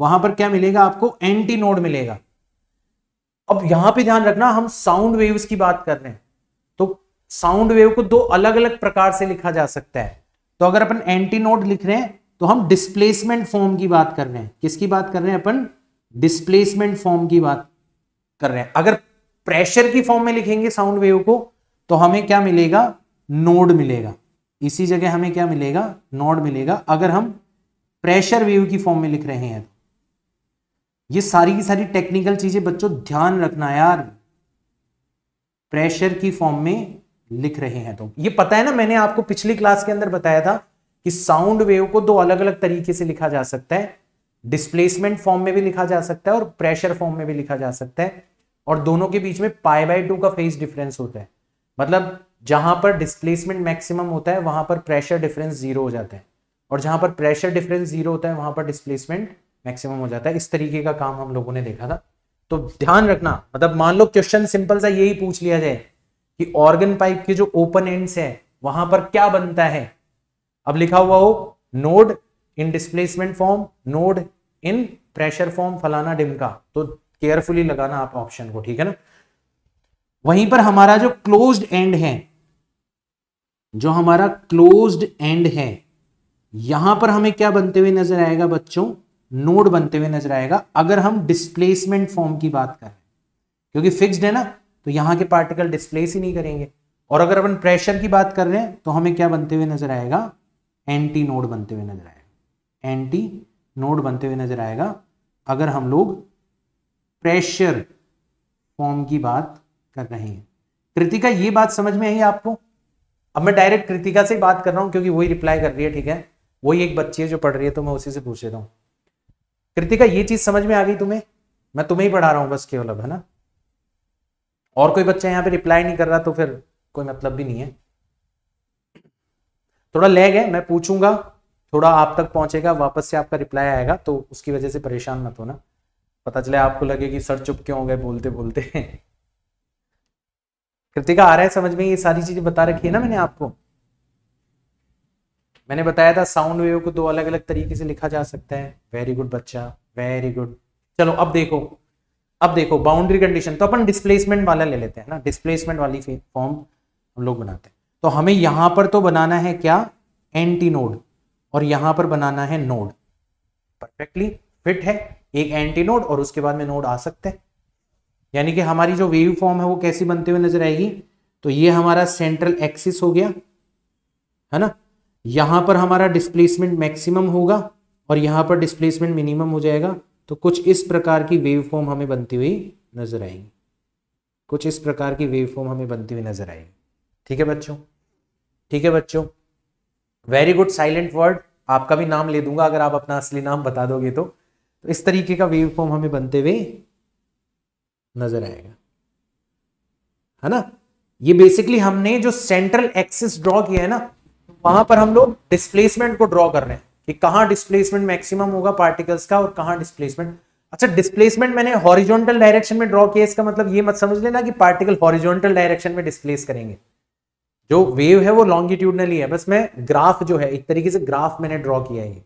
Speaker 1: वहां पर क्या मिलेगा आपको एंटी नोड मिलेगा अब यहां पे ध्यान रखना हम साउंड वेव्स की बात कर रहे हैं तो साउंड वेव को दो अलग अलग प्रकार से लिखा जा सकता है तो अगर अपन एंटी नोड लिख रहे हैं तो हम डिस्प्लेसमेंट फॉर्म की बात कर रहे हैं किसकी बात कर रहे हैं अपन डिस्प्लेसमेंट फॉर्म की बात कर रहे हैं अगर प्रेशर की फॉर्म में लिखेंगे साउंड वेव को तो हमें क्या मिलेगा नोड मिलेगा इसी जगह हमें क्या मिलेगा नोड मिलेगा अगर हम प्रेशर वेव की फॉर्म में लिख रहे हैं तो। ये सारी की सारी टेक्निकल चीजें बच्चों ध्यान रखना यार प्रेशर की फॉर्म में लिख रहे हैं तो ये पता है ना मैंने आपको पिछली क्लास के अंदर बताया था कि साउंड वेव को दो अलग अलग तरीके से लिखा जा सकता है डिस्प्लेसमेंट फॉर्म में भी लिखा जा सकता है और प्रेशर फॉर्म में भी लिखा जा सकता है और दोनों के बीच में पाई बाई टू का फेज डिफरेंस होता है मतलब जहां पर डिस्प्लेसमेंट मैक्सिमम होता है वहां पर प्रेशर डिफरेंस जीरो हो जाता है और जहां पर प्रेशर डिफरेंस जीरो होता है वहां पर डिस्प्लेसमेंट मैक्सिमम हो जाता है इस तरीके का काम हम लोगों ने देखा था तो ध्यान रखना मतलब मान लो क्वेश्चन सिंपल सा यही पूछ लिया जाए कि ऑर्गन पाइप के जो ओपन एंड्स है वहां पर क्या बनता है अब लिखा हुआ हो node in displacement form node in pressure form फलाना डिमका तो केयरफुली लगाना आप ऑप्शन को ठीक है ना वहीं पर हमारा जो क्लोज्ड एंड है जो हमारा क्लोज्ड एंड है यहां पर हमें क्या बनते हुए नजर आएगा बच्चों नोड बनते हुए नजर आएगा अगर हम डिस्प्लेसमेंट फॉर्म की बात करें क्योंकि फिक्स्ड है ना तो यहां के पार्टिकल डिस्प्लेस ही नहीं करेंगे और अगर अपन प्रेशर की बात कर रहे हैं तो हमें क्या बनते हुए नजर आएगा एंटी नोड बनते हुए नजर आएगा एंटी नोड बनते हुए नजर आएगा अगर हम लोग प्रेशर फॉर्म की बात कर रहे हैं कृतिका ये बात समझ में आई आपको अब मैं डायरेक्ट कृतिका से बात कर रहा हूं क्योंकि वही रिप्लाई कर रही है ठीक है वही एक बच्ची है जो पढ़ रही है तो मैं उसी से पूछ रहा हूं कृतिका ये चीज समझ में आ गई तुम्हें मैं तुम्हें ही पढ़ा रहा हूं बस केवल अब है ना और कोई बच्चा यहाँ पे रिप्लाई नहीं कर रहा तो फिर कोई मतलब भी नहीं है थोड़ा लैग है मैं पूछूंगा थोड़ा आप तक पहुंचेगा वापस से आपका रिप्लाई आएगा तो उसकी वजह से परेशान मत होना पता चले आपको लगे कि सर चुप क्यों हो गए बोलते बोलते कृतिका आ रहा है समझ में ये सारी चीजें बता रखी है ना मैंने आपको मैंने बताया था साउंड वेव को दो अलग अलग तरीके से लिखा जा सकता है वेरी गुड बच्चा वेरी गुड चलो अब देखो अब देखो बाउंड्री कंडीशन तो अपन डिस्प्लेसमेंट वाला ले लेते हैं ना डिस्प्लेसमेंट वाली फॉर्म हम लोग बनाते हैं तो हमें यहां पर तो बनाना है क्या एंटी नोड और यहां पर बनाना है नोड परफेक्टली फिट है एक एंटी नोड और उसके बाद में नोड आ सकते हैं यानी कि हमारी जो वेव फॉर्म है वो कैसी बनते हुए नजर आएगी तो ये हमारा सेंट्रल एक्सिस हो गया है ना यहां पर हमारा डिस्प्लेसमेंट मैक्सिमम होगा और यहां पर डिस्प्लेसमेंट मिनिमम हो जाएगा तो कुछ इस प्रकार की वेव फॉर्म हमें बनती हुई नजर आएगी कुछ इस प्रकार की वेव फॉर्म हमें बनती हुई नजर आएगी ठीक है बच्चों ठीक है बच्चों वेरी गुड साइलेंट वर्ड आपका भी नाम ले दूंगा अगर आप अपना असली नाम बता दोगे तो, तो इस तरीके का वेव फॉर्म हमें बनते हुए नजर आएगा है ना ये बेसिकली हमने जो सेंट्रल एक्सिस ड्रॉ किया है ना वहां पर हम लोग डिस्प्लेसमेंट को ड्रॉ कर रहे हैं कि कहां डिस्प्लेसमेंट मैक्सिमम होगा पार्टिकल्स का और कहा डिस्प्लेसमेंट अच्छा डिस्प्लेसमेंट मैंने हॉरिजॉन्टल डायरेक्शन में ड्रॉ किया इसका मतलब ये मत समझ लेना कि पार्टिकल हॉरिजॉन्टल डायरेक्शन में डिस्प्लेस करेंगे जो वेव है वो लॉन्गिट्यूडनली है बस मैं ग्राफ जो है एक तरीके से ग्राफ मैंने ड्रॉ किया है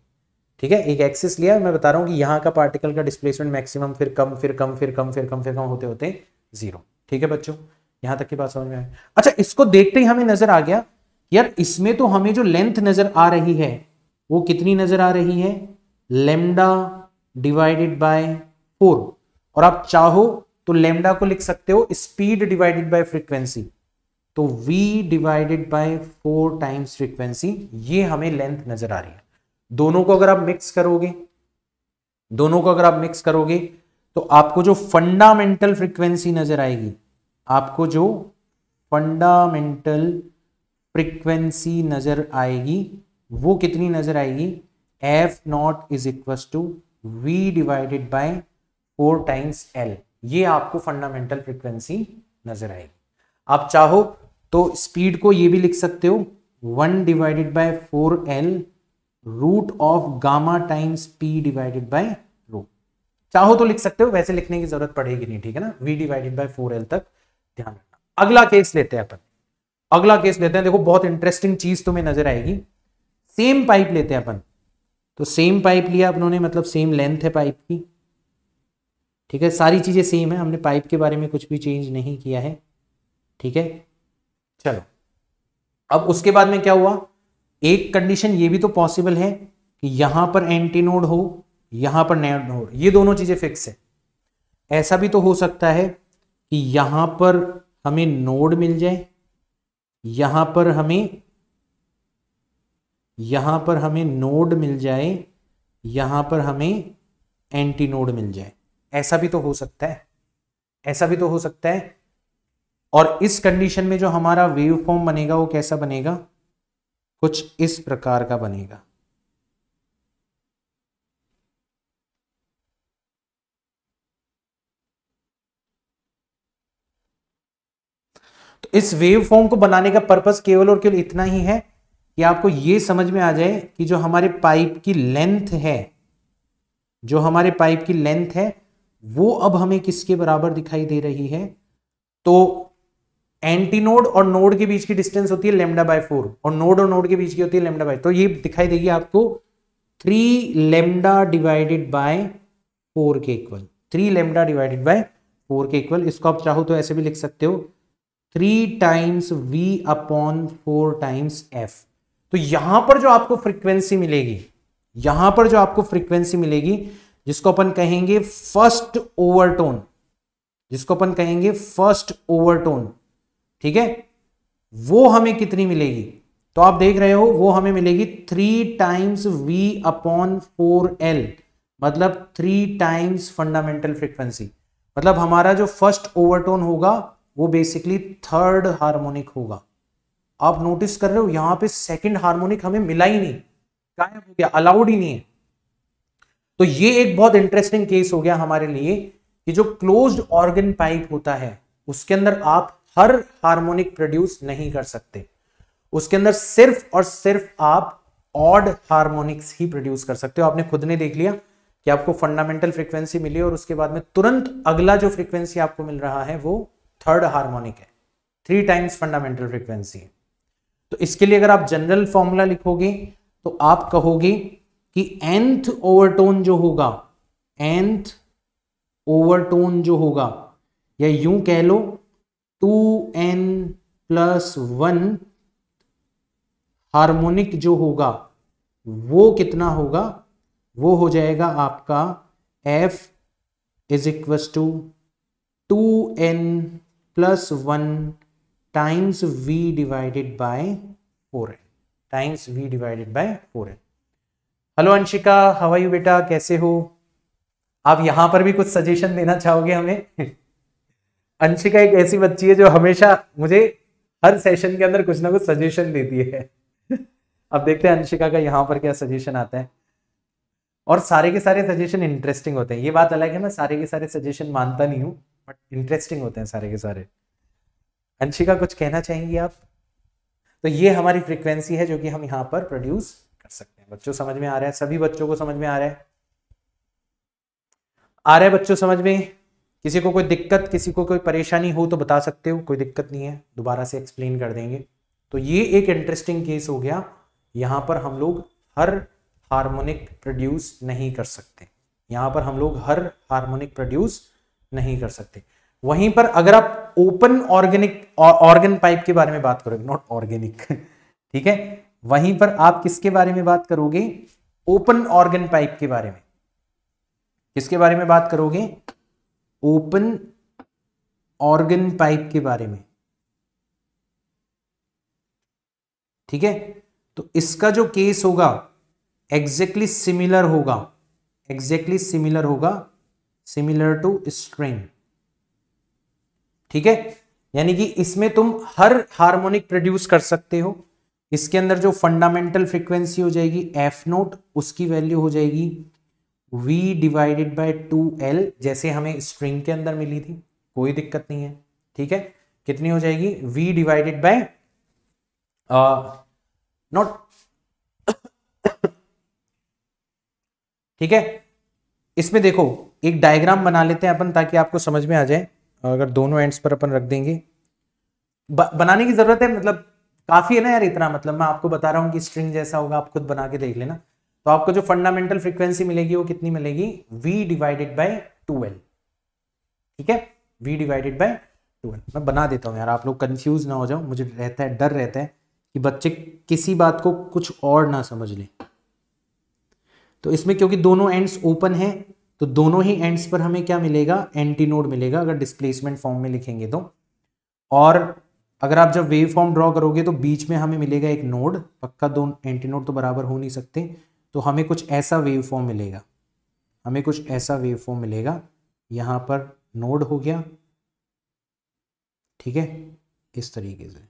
Speaker 1: ठीक है एक एक्सिस लिया मैं बता रहा हूँ कि यहाँ का पार्टिकल का डिस्प्लेसमेंट मैक्सिमम फिर कम फिर कम फिर कम फिर कम फिर कम होते होते जीरो ठीक है बच्चों यहाँ तक की बात समझ में आए अच्छा इसको देखते ही हमें नजर आ गया यार इसमें तो हमें जो लेंथ नजर आ रही है वो कितनी नजर आ रही है लेमडा डिवाइडेड बाय फोर और आप चाहो तो लेमडा को लिख सकते हो स्पीड डिवाइडेड बाय फ्रीक्वेंसी तो v divided by four times frequency ये हमें लेंथ नजर आ रही है दोनों को अगर आप मिक्स करोगे दोनों को अगर आप मिक्स करोगे तो आपको जो फंडामेंटल फ्रीक्वेंसी नजर आएगी आपको जो फंडामेंटल फ्रीक्वेंसी नजर आएगी वो कितनी नजर आएगी f naught is equal to v divided by four times L ये आपको फंडामेंटल फ्रीक्वेंसी नजर आएगी आप चाहो तो स्पीड को ये भी लिख सकते हो one divided by four L root of gamma times p divided by rho चाहो तो लिख सकते हो वैसे लिखने की जरूरत पड़ेगी नहीं ठीक है ना v divided by four L तक ध्यान रखना अगला केस लेते हैं अपन अगला केस लेते हैं देखो बहुत इंटरेस्टिंग चीज तुम्हें नजर आएगी सेम पाइप लेते हैं अपन तो सेम पाइप लिया उन्होंने मतलब सेम लेंथ है पाइप की ठीक है सारी चीजें सेम है हमने पाइप के बारे में कुछ भी चेंज नहीं किया है ठीक है चलो अब उसके बाद में क्या हुआ एक कंडीशन ये भी तो पॉसिबल है कि यहां पर एंटीनोड हो यहां पर नैड नोड ये दोनों चीजें फिक्स है ऐसा भी तो हो सकता है कि यहां पर हमें नोड मिल जाए यहां पर हमें यहां पर हमें नोड मिल जाए यहां पर हमें एंटी नोड मिल जाए ऐसा भी तो हो सकता है ऐसा भी तो हो सकता है और इस कंडीशन में जो हमारा वेव फॉर्म बनेगा वो कैसा बनेगा कुछ इस प्रकार का बनेगा तो इस वेव फॉर्म को बनाने का पर्पस केवल और केवल इतना ही है कि आपको ये समझ में आ जाए कि जो हमारे पाइप की लेंथ है जो हमारे पाइप की लेंथ है वो अब हमें किसके बराबर दिखाई दे रही है तो एंटीनोड और नोड के बीच की डिस्टेंस होती है लेमडा बाय फोर और नोड और नोड के बीच की होती है लेमडा बाय तो ये दिखाई देगी आपको three lambda divided by four के equal three lambda divided by four के इक्वल इसको आप चाहो तो ऐसे भी लिख सकते हो three times we upon four times f तो यहां पर जो आपको फ्रीक्वेंसी मिलेगी यहां पर जो आपको फ्रीक्वेंसी मिलेगी जिसको अपन कहेंगे फर्स्ट ओवरटोन जिसको अपन कहेंगे फर्स्ट ओवरटोन ठीक है वो हमें कितनी मिलेगी तो आप देख रहे हो वो हमें मिलेगी three times we upon four L मतलब थ्री टाइम्स फंडामेंटल फ्रिक्वेंसी मतलब हमारा जो फर्स्ट ओवरटोन होगा वो बेसिकली थर्ड हार्मोनिक होगा आप नोटिस कर रहे हो यहां पे सेकंड हार्मोनिक हमें मिला ही नहीं गायब हो गया अलाउड ही नहीं है तो ये एक बहुत इंटरेस्टिंग केस हो गया हमारे लिए कि जो क्लोज्ड ऑर्गन पाइप होता है उसके अंदर आप हर हार्मोनिक प्रोड्यूस नहीं कर सकते उसके अंदर सिर्फ और सिर्फ आप ऑड हार्मोनिक्स ही प्रोड्यूस कर सकते हो आपने खुद ने देख लिया कि आपको फंडामेंटल फ्रीक्वेंसी मिली और उसके बाद में तुरंत अगला जो फ्रीक्वेंसी आपको मिल रहा है वो थर्ड हार्मोनिक है थ्री टाइम्स फंडामेंटल फ्रीक्वेंसी है तो इसके लिए अगर आप जनरल फॉर्मूला लिखोगे तो आप कहोगे कि एंथ ओवरटोन जो होगा एंथ ओवरटोन जो होगा या यूं कह लो two N plus one harmonic जो होगा वो कितना होगा वो हो जाएगा आपका F is equals to two N plus one times we divided by four N times we divided by four N hello Anshika how are you बेटा कैसे हो आप यहां पर भी कुछ सजेशन देना चाहोगे हमें अंशिका एक ऐसी बच्ची है जो हमेशा मुझे हर सेशन के अंदर कुछ ना कुछ सजेशन देती है अब देखते हैं अंशिका का यहाँ पर क्या सजेशन आता है और सारे के सारे सजेशन इंटरेस्टिंग होते हैं ये बात अलग है मैं सारे के सारे सजेशन मानता नहीं हूँ बट इंटरेस्टिंग होते हैं सारे के सारे अंशिका कुछ कहना चाहेंगी आप तो ये हमारी फ्रिक्वेंसी है जो कि हम यहाँ पर प्रोड्यूस कर सकते हैं बच्चों समझ में आ रहा है सभी बच्चों को समझ में आ रहा है आ रहा है बच्चों समझ में किसी को कोई दिक्कत किसी को कोई परेशानी हो तो बता सकते हो कोई दिक्कत नहीं है दोबारा से एक्सप्लेन कर देंगे तो ये एक इंटरेस्टिंग केस हो गया यहाँ पर हम लोग हर हार्मोनिक प्रोड्यूस नहीं कर सकते यहाँ पर हम लोग हर हार्मोनिक प्रोड्यूस नहीं कर सकते वहीं पर अगर आप ओपन ऑर्गेनिक ऑर्गन पाइप के बारे में बात करोगे नॉट ऑर्गेनिक ठीक है वहीं पर आप किसके बारे में बात करोगे ओपन ऑर्गन पाइप के बारे में किसके बारे में बात करोगे ओपन ऑर्गन पाइप के बारे में ठीक है तो इसका जो केस होगा एग्जैक्टली सिमिलर होगा एग्जैक्टली सिमिलर होगा सिमिलर टू स्ट्रिंग ठीक है यानी कि इसमें तुम हर हार्मोनिक प्रोड्यूस कर सकते हो इसके अंदर जो फंडामेंटल फ्रीक्वेंसी हो जाएगी एफ नोट उसकी वैल्यू हो जाएगी v divided by two L जैसे हमें स्ट्रिंग के अंदर मिली थी कोई दिक्कत नहीं है ठीक है कितनी हो जाएगी v डिवाइडेड बाय नॉट ठीक है इसमें देखो एक डायग्राम बना लेते हैं अपन ताकि आपको समझ में आ जाए अगर दोनों एंड्स पर अपन रख देंगे ब, बनाने की जरूरत है मतलब काफी है ना यार इतना मतलब मैं आपको बता रहा हूं कि स्ट्रिंग जैसा होगा आप खुद बना के देख लेना तो आपको जो फंडामेंटल फ्रीक्वेंसी मिलेगी वो कितनी मिलेगी v डिवाइडेड बाय 2l ठीक है v डिवाइडेड बाय 2l मैं बना देता हूँ यार आप लोग कंफ्यूज ना हो जाओ मुझे रहता है डर रहता है कि बच्चे किसी बात को कुछ और ना समझ लें तो इसमें क्योंकि दोनों एंड्स ओपन हैं तो दोनों ही एंड्स पर हमें क्या मिलेगा एंटीनोड मिलेगा अगर डिस्प्लेसमेंट फॉर्म में लिखेंगे तो और अगर आप जब वेव फॉर्म ड्रॉ करोगे तो बीच में हमें मिलेगा एक नोड पक्का दो एंटीनोड तो बराबर हो नहीं सकते तो हमें कुछ ऐसा वेव फॉर्म मिलेगा हमें कुछ ऐसा वेव फॉर्म मिलेगा यहाँ पर नोड हो गया ठीक है इस तरीके से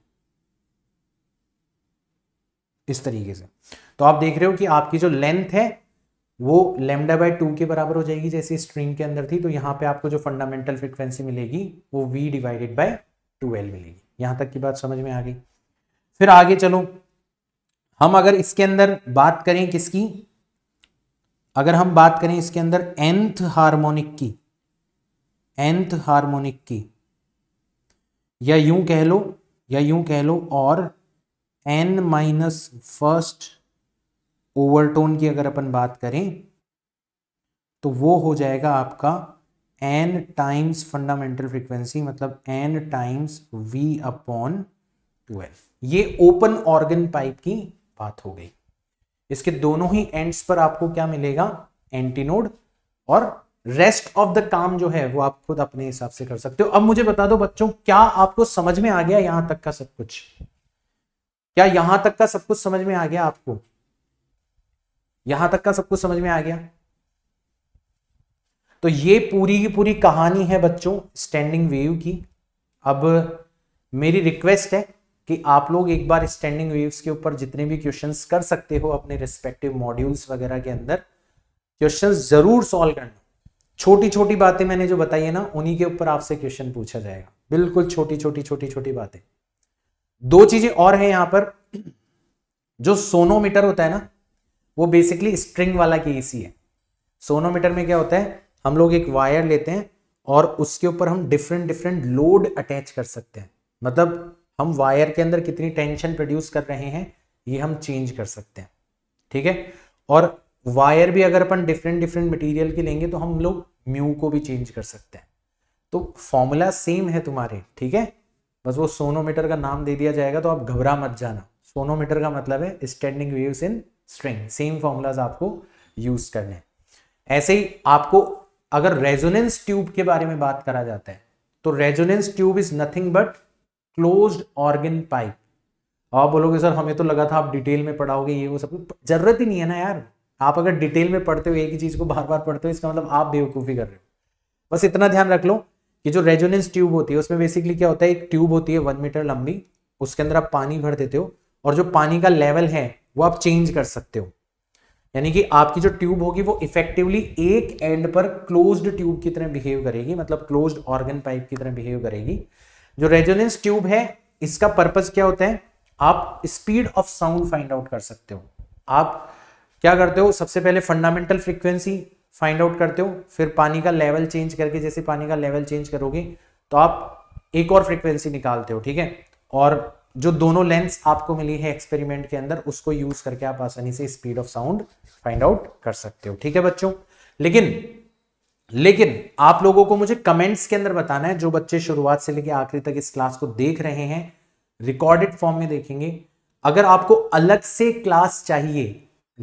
Speaker 1: इस तरीके से तो आप देख रहे हो कि आपकी जो लेंथ है वो लेमडा बाय टू के बराबर हो जाएगी जैसे स्ट्रिंग के अंदर थी तो यहाँ पे आपको जो फंडामेंटल फ्रिक्वेंसी मिलेगी वो वी डिवाइडेड बाय टू मिलेगी यहां तक की बात समझ में आ गई फिर आगे चलो हम अगर इसके अंदर बात करें किसकी अगर हम बात करें इसके अंदर एंथ हार्मोनिक की एंथ हार्मोनिक की या यूं कह लो या यूं कह लो और एन माइनस फर्स्ट ओवरटोन की अगर अपन बात करें तो वो हो जाएगा आपका एन टाइम्स फंडामेंटल फ्रीक्वेंसी मतलब N times we upon twelve ये ओपन ऑर्गन पाइप की बात हो गई इसके दोनों ही एंड्स पर आपको क्या मिलेगा एंटीनोड और रेस्ट ऑफ द काम जो है वो आप खुद अपने हिसाब से कर सकते हो अब मुझे बता दो बच्चों क्या आपको समझ में आ गया यहां तक का सब कुछ क्या यहां तक का सब कुछ समझ में आ गया आपको यहां तक का सब कुछ समझ में आ गया तो ये पूरी की पूरी कहानी है बच्चों स्टैंडिंग वेव की अब मेरी रिक्वेस्ट है कि आप लोग एक बार स्टैंडिंग वेव्स के ऊपर जितने भी क्वेश्चंस कर सकते हो अपने रिस्पेक्टिव मॉड्यूल्स वगैरह के अंदर क्वेश्चंस जरूर सॉल्व करना छोटी छोटी बातें मैंने जो बताई है ना उन्हीं के ऊपर आपसे क्वेश्चन पूछा जाएगा बिल्कुल छोटी छोटी छोटी छोटी बातें दो चीजें और हैं यहाँ पर जो सोनोमीटर होता है ना वो बेसिकली स्ट्रिंग वाला के एसी है सोनोमीटर में क्या होता है हम लोग एक वायर लेते हैं और उसके ऊपर हम डिफरेंट डिफरेंट लोड अटैच कर सकते हैं मतलब हम वायर के अंदर कितनी टेंशन प्रोड्यूस कर रहे हैं ये हम चेंज कर सकते हैं ठीक है और वायर भी अगर अपन डिफरेंट डिफरेंट मटेरियल के लेंगे तो हम लोग म्यू को भी चेंज कर सकते हैं तो फॉर्मूला सेम है तुम्हारे ठीक है बस वो सोनोमीटर का नाम दे दिया जाएगा तो आप घबरा मत जाना सोनोमीटर का मतलब है standing waves in string same formulas आपको यूज करने हैं ऐसे ही आपको अगर रेजोनेंस ट्यूब के बारे में बात करा जाता है तो resonance tube is nothing but closed organ pipe आप बोलोगे सर हमें तो लगा था आप डिटेल में पढ़ाओगे ये वो सब जरूरत ही नहीं है ना यार आप अगर डिटेल में पढ़ते हो एक ही चीज़ को बार बार पढ़ते हो इसका मतलब आप बेवकूफ़ी कर रहे हो बस इतना ध्यान रख लो कि जो रेजोनेंस ट्यूब होती है उसमें बेसिकली क्या होता है एक ट्यूब होती है वन मीटर लंबी उसके अंदर आप पानी भर देते हो और जो पानी का लेवल है वो आप चेंज कर सकते हो यानी कि आपकी जो ट्यूब होगी वो इफेक्टिवली एक एंड पर क्लोज्ड ट्यूब की तरह बिहेव करेगी मतलब क्लोज्ड ऑर्गन पाइप की तरह बिहेव करेगी जो रेजोनेंस ट्यूब है इसका पर्पज क्या होता है आप speed of sound find out कर सकते हो आप क्या करते हो सबसे पहले फंडामेंटल फ्रिक्वेंसी फाइंड आउट करते हो फिर पानी का लेवल चेंज करके जैसे पानी का लेवल चेंज करोगे तो आप एक और फ्रीक्वेंसी निकालते हो ठीक है और जो दोनों लेंस आपको मिली है एक्सपेरिमेंट के अंदर उसको यूज करके आप आसानी से speed of sound find out कर सकते हो ठीक है बच्चों लेकिन लेकिन आप लोगों को मुझे कमेंट्स के अंदर बताना है जो बच्चे शुरुआत से लेकर आखिरी तक इस क्लास को देख रहे हैं रिकॉर्डेड फॉर्म में देखेंगे अगर आपको अलग से क्लास चाहिए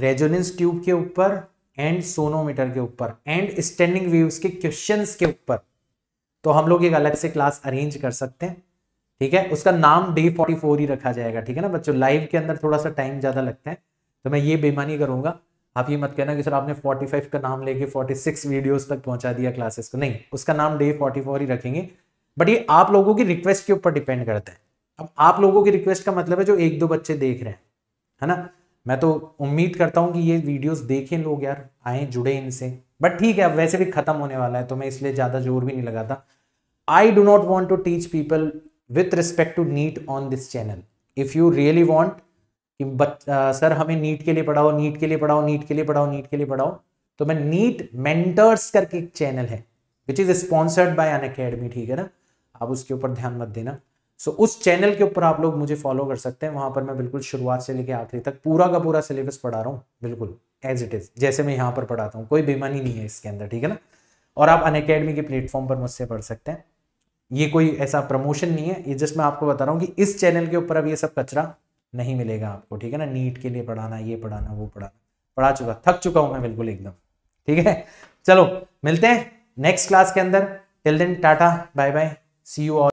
Speaker 1: रेजोनेंस ट्यूब के ऊपर एंड सोनोमीटर के ऊपर एंड स्टैंडिंग वेव्स के क्वेश्चन के ऊपर तो हम लोग एक अलग से क्लास अरेंज कर सकते हैं ठीक है उसका नाम डे फोर्टी फोर ही रखा जाएगा ठीक है ना बच्चों लाइव के अंदर थोड़ा सा टाइम ज़्यादा लगता है तो मैं ये बेमानी करूंगा आप ये मत कहना कि सर आपने 45 का नाम लेके 46 वीडियोस तक पहुंचा दिया क्लासेस को नहीं उसका नाम डे 44 ही रखेंगे बट ये आप लोगों की रिक्वेस्ट के ऊपर डिपेंड करता है अब आप लोगों की रिक्वेस्ट का मतलब है जो एक दो बच्चे देख रहे हैं है ना मैं तो उम्मीद करता हूँ कि ये वीडियोज देखें लोग यार आए जुड़े इनसे बट ठीक है अब वैसे भी खत्म होने वाला है तो मैं इसलिए ज़्यादा जोर भी नहीं लगाता I do not want to teach people with respect to NEET on this channel if you really want कि बच आ, सर हमें नीट के लिए पढ़ाओ नीट के लिए पढ़ाओ नीट के लिए पढ़ाओ नीट के लिए पढ़ाओ तो मैं नीट मेंटर्स करके एक चैनल है which is sponsored by Unacademy ठीक है ना आप उसके ऊपर ध्यान मत देना सो so, उस चैनल के ऊपर आप लोग मुझे फॉलो कर सकते हैं वहां पर मैं बिल्कुल शुरुआत से लेकर आखिरी तक पूरा का पूरा सिलेबस पढ़ा रहा हूँ बिल्कुल एज इट इज जैसे मैं यहाँ पर पढ़ाता हूँ कोई बेमानी नहीं है इसके अंदर ठीक है ना और आप अन अकेडमी के प्लेटफॉर्म पर मुझसे पढ़ सकते हैं ये कोई ऐसा प्रमोशन नहीं है ये जस्ट मैं आपको बता रहा हूँ कि इस चैनल के ऊपर अब ये सब कचरा नहीं मिलेगा आपको ठीक है ना नीट के लिए पढ़ाना ये पढ़ाना वो पढ़ाना पढ़ा चुका थक चुका हूं मैं बिल्कुल एकदम ठीक है चलो मिलते हैं नेक्स्ट क्लास के अंदर till then tata bye bye see you